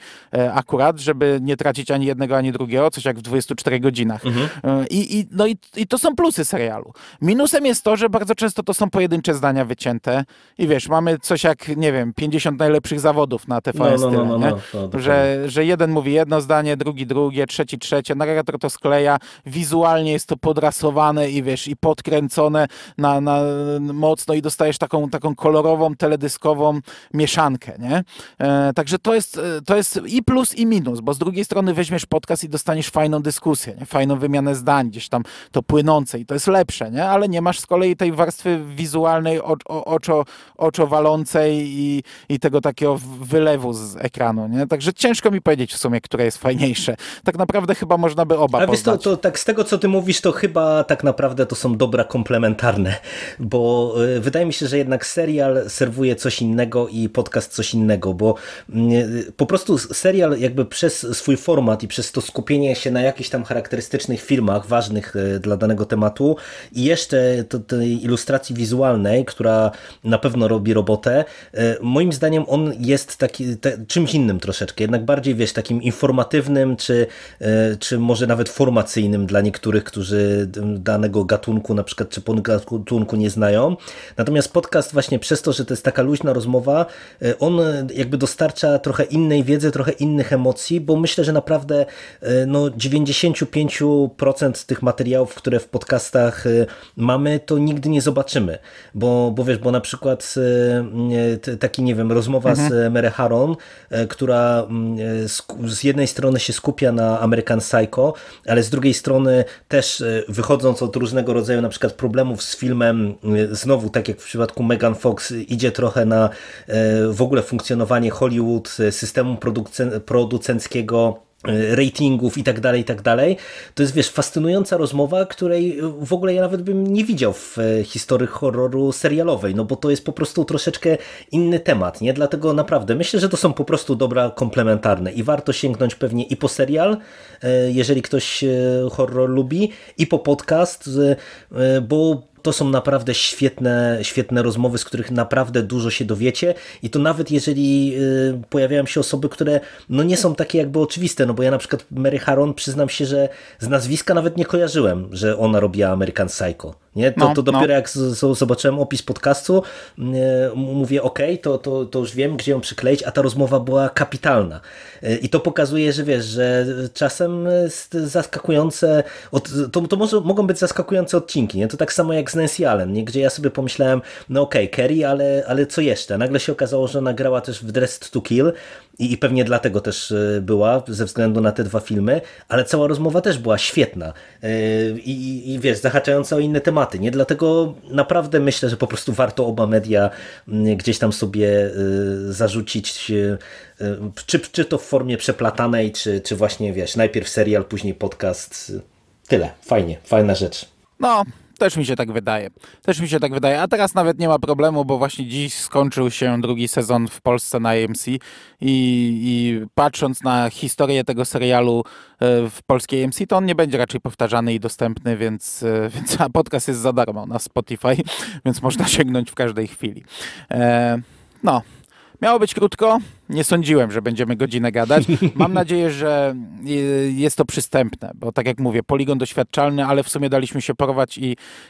[SPEAKER 2] akurat, żeby nie tracić ani jednego, ani drugiego, coś jak w 24 godzinach. Mhm. I, i, no i, i to są plusy serialu. Minusem jest to, że bardzo często to są pojedyncze zdania wycięte i wiesz, mamy coś jak, nie wiem, 50 najlepszych zawodów na TVS no, no, no, że, że jeden mówi jedno zdanie, drugi drugie, trzeci trzecie, narrator to skleja, wizualnie jest to podrasowane i wiesz, i podkręcone na, na mocno i dostajesz taką, taką kolorową, teledyskową mieszankę, nie? E, także to jest, e, to jest i plus, i minus, bo z drugiej strony weźmiesz podcast i dostaniesz fajną dyskusję, nie? fajną wymianę zdań, gdzieś tam to płynące i to jest lepsze, nie? Ale nie masz z kolei tej warstwy wizualnej, o, o, oczo, oczowalącej i, i tego takiego wylewu z ekranu, nie? Także ciężko mi powiedzieć w sumie, które jest fajniejsze. Tak naprawdę chyba można by oba Ale to, to tak z tego, co
[SPEAKER 1] ty mówisz, to chyba tak naprawdę to są dobra komplementarne, bo E, wydaje mi się, że jednak serial serwuje coś innego i podcast coś innego, bo mm, e, po prostu serial jakby przez swój format i przez to skupienie się na jakichś tam charakterystycznych filmach ważnych e, dla danego tematu i jeszcze tej ilustracji wizualnej, która na pewno robi robotę, moim zdaniem on jest taki, te, czymś innym troszeczkę, jednak bardziej wiesz, takim informatywnym, czy, czy może nawet formacyjnym dla niektórych, którzy danego gatunku na przykład, czy gatunku nie znają, Natomiast podcast właśnie przez to, że to jest taka luźna rozmowa, e, on e, jakby dostarcza trochę innej wiedzy, trochę innych emocji, bo myślę, że naprawdę e, no, 95% tych materiałów, które w podcastach mamy, to nigdy nie zobaczymy, bo, bo wiesz, bo na przykład taki, nie wiem, rozmowa mhm. z Mary Haron, która z, z jednej strony się skupia na American Psycho, ale z drugiej strony też wychodząc od różnego rodzaju na przykład problemów z filmem, z znowu, tak jak w przypadku Megan Fox, idzie trochę na e, w ogóle funkcjonowanie Hollywood, e, systemu producenckiego, e, ratingów i tak dalej, i tak dalej. To jest, wiesz, fascynująca rozmowa, której w ogóle ja nawet bym nie widział w historii horroru serialowej, no bo to jest po prostu troszeczkę inny temat, nie? Dlatego naprawdę myślę, że to są po prostu dobra komplementarne i warto sięgnąć pewnie i po serial, jeżeli ktoś horror lubi, i po podcast, bo to są naprawdę świetne, świetne rozmowy, z których naprawdę dużo się dowiecie i to nawet jeżeli y, pojawiają się osoby, które no nie są takie jakby oczywiste, no bo ja na przykład Mary Haron przyznam się, że z nazwiska nawet nie kojarzyłem, że ona robiła American Psycho. Nie? To, no, to dopiero no. jak zobaczyłem opis podcastu, mm, e, mówię ok, to, to, to już wiem, gdzie ją przykleić, a ta rozmowa była kapitalna. E, I to pokazuje, że wiesz, że czasem zaskakujące, od, to, to może, mogą być zaskakujące odcinki, nie? To tak samo jak z Nancy Allen, nie? gdzie ja sobie pomyślałem, no ok, Kerry, ale, ale co jeszcze? Nagle się okazało, że nagrała też w Dressed to Kill i, I pewnie dlatego też e, była, ze względu na te dwa filmy, ale cała rozmowa też była świetna e, i, i wiesz, zahaczająca o inne tematy, nie? Dlatego naprawdę myślę, że po prostu warto oba media gdzieś tam sobie e, zarzucić, czy, czy to w formie przeplatanej, czy, czy właśnie, wiesz, najpierw serial, później podcast. Tyle, fajnie, fajna rzecz.
[SPEAKER 2] No, też mi się tak wydaje. Też mi się tak wydaje. A teraz nawet nie ma problemu, bo właśnie dziś skończył się drugi sezon w Polsce na AMC i, i patrząc na historię tego serialu e, w polskiej AMC, to on nie będzie raczej powtarzany i dostępny, więc, e, więc a podcast jest za darmo na Spotify, więc można sięgnąć w każdej chwili. E, no, Miało być krótko, nie sądziłem, że będziemy godzinę gadać. Mam nadzieję, że jest to przystępne, bo tak jak mówię, poligon doświadczalny, ale w sumie daliśmy się porwać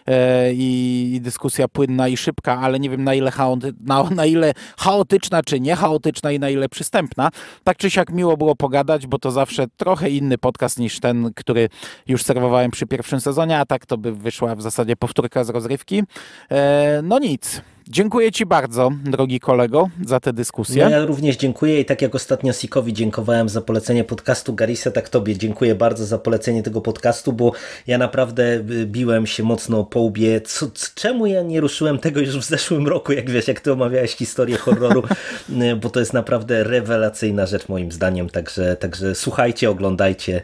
[SPEAKER 2] e, i, i dyskusja płynna i szybka, ale nie wiem na ile, chaoty, na, na ile chaotyczna czy niechaotyczna i na ile przystępna. Tak czy siak miło było pogadać, bo to zawsze trochę inny podcast niż ten, który już serwowałem przy pierwszym sezonie, a tak to by wyszła w zasadzie powtórka z rozrywki. E, no nic. Dziękuję Ci bardzo, drogi kolego, za tę dyskusję. No ja również dziękuję i tak jak ostatnio Sikowi
[SPEAKER 1] dziękowałem za polecenie podcastu Garisa, tak Tobie dziękuję bardzo za polecenie tego podcastu, bo ja naprawdę y, biłem się mocno po łbie. Co, czemu ja nie ruszyłem tego już w zeszłym roku, jak wiesz, jak Ty omawiałeś historię horroru, y, bo to jest naprawdę rewelacyjna rzecz moim zdaniem, także, także słuchajcie, oglądajcie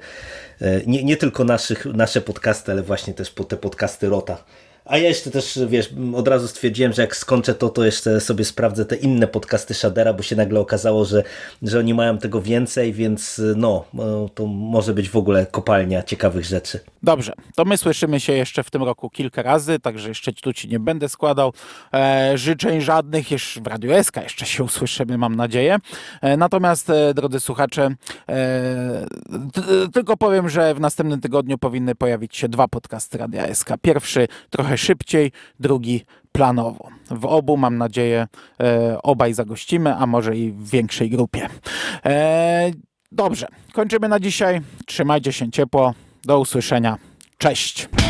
[SPEAKER 1] y, nie, nie tylko naszych, nasze podcasty, ale właśnie też po te podcasty Rota. A ja jeszcze też, wiesz, od razu stwierdziłem, że jak skończę to, to jeszcze sobie sprawdzę te inne podcasty Shadera, bo się nagle okazało, że, że oni mają tego więcej, więc no, e, to może być w ogóle kopalnia ciekawych rzeczy.
[SPEAKER 2] Dobrze, to my słyszymy się jeszcze w tym roku kilka razy, także jeszcze tu ci nie będę składał e, życzeń żadnych, już w Radio SK jeszcze się usłyszymy, mam nadzieję. E, natomiast, e, drodzy słuchacze, e, tylko powiem, że w następnym tygodniu powinny pojawić się dwa podcasty Radia SK. Pierwszy trochę szybciej, drugi planowo. W obu, mam nadzieję, e, obaj zagościmy, a może i w większej grupie. E, dobrze, kończymy na dzisiaj. Trzymajcie się ciepło. Do usłyszenia. Cześć!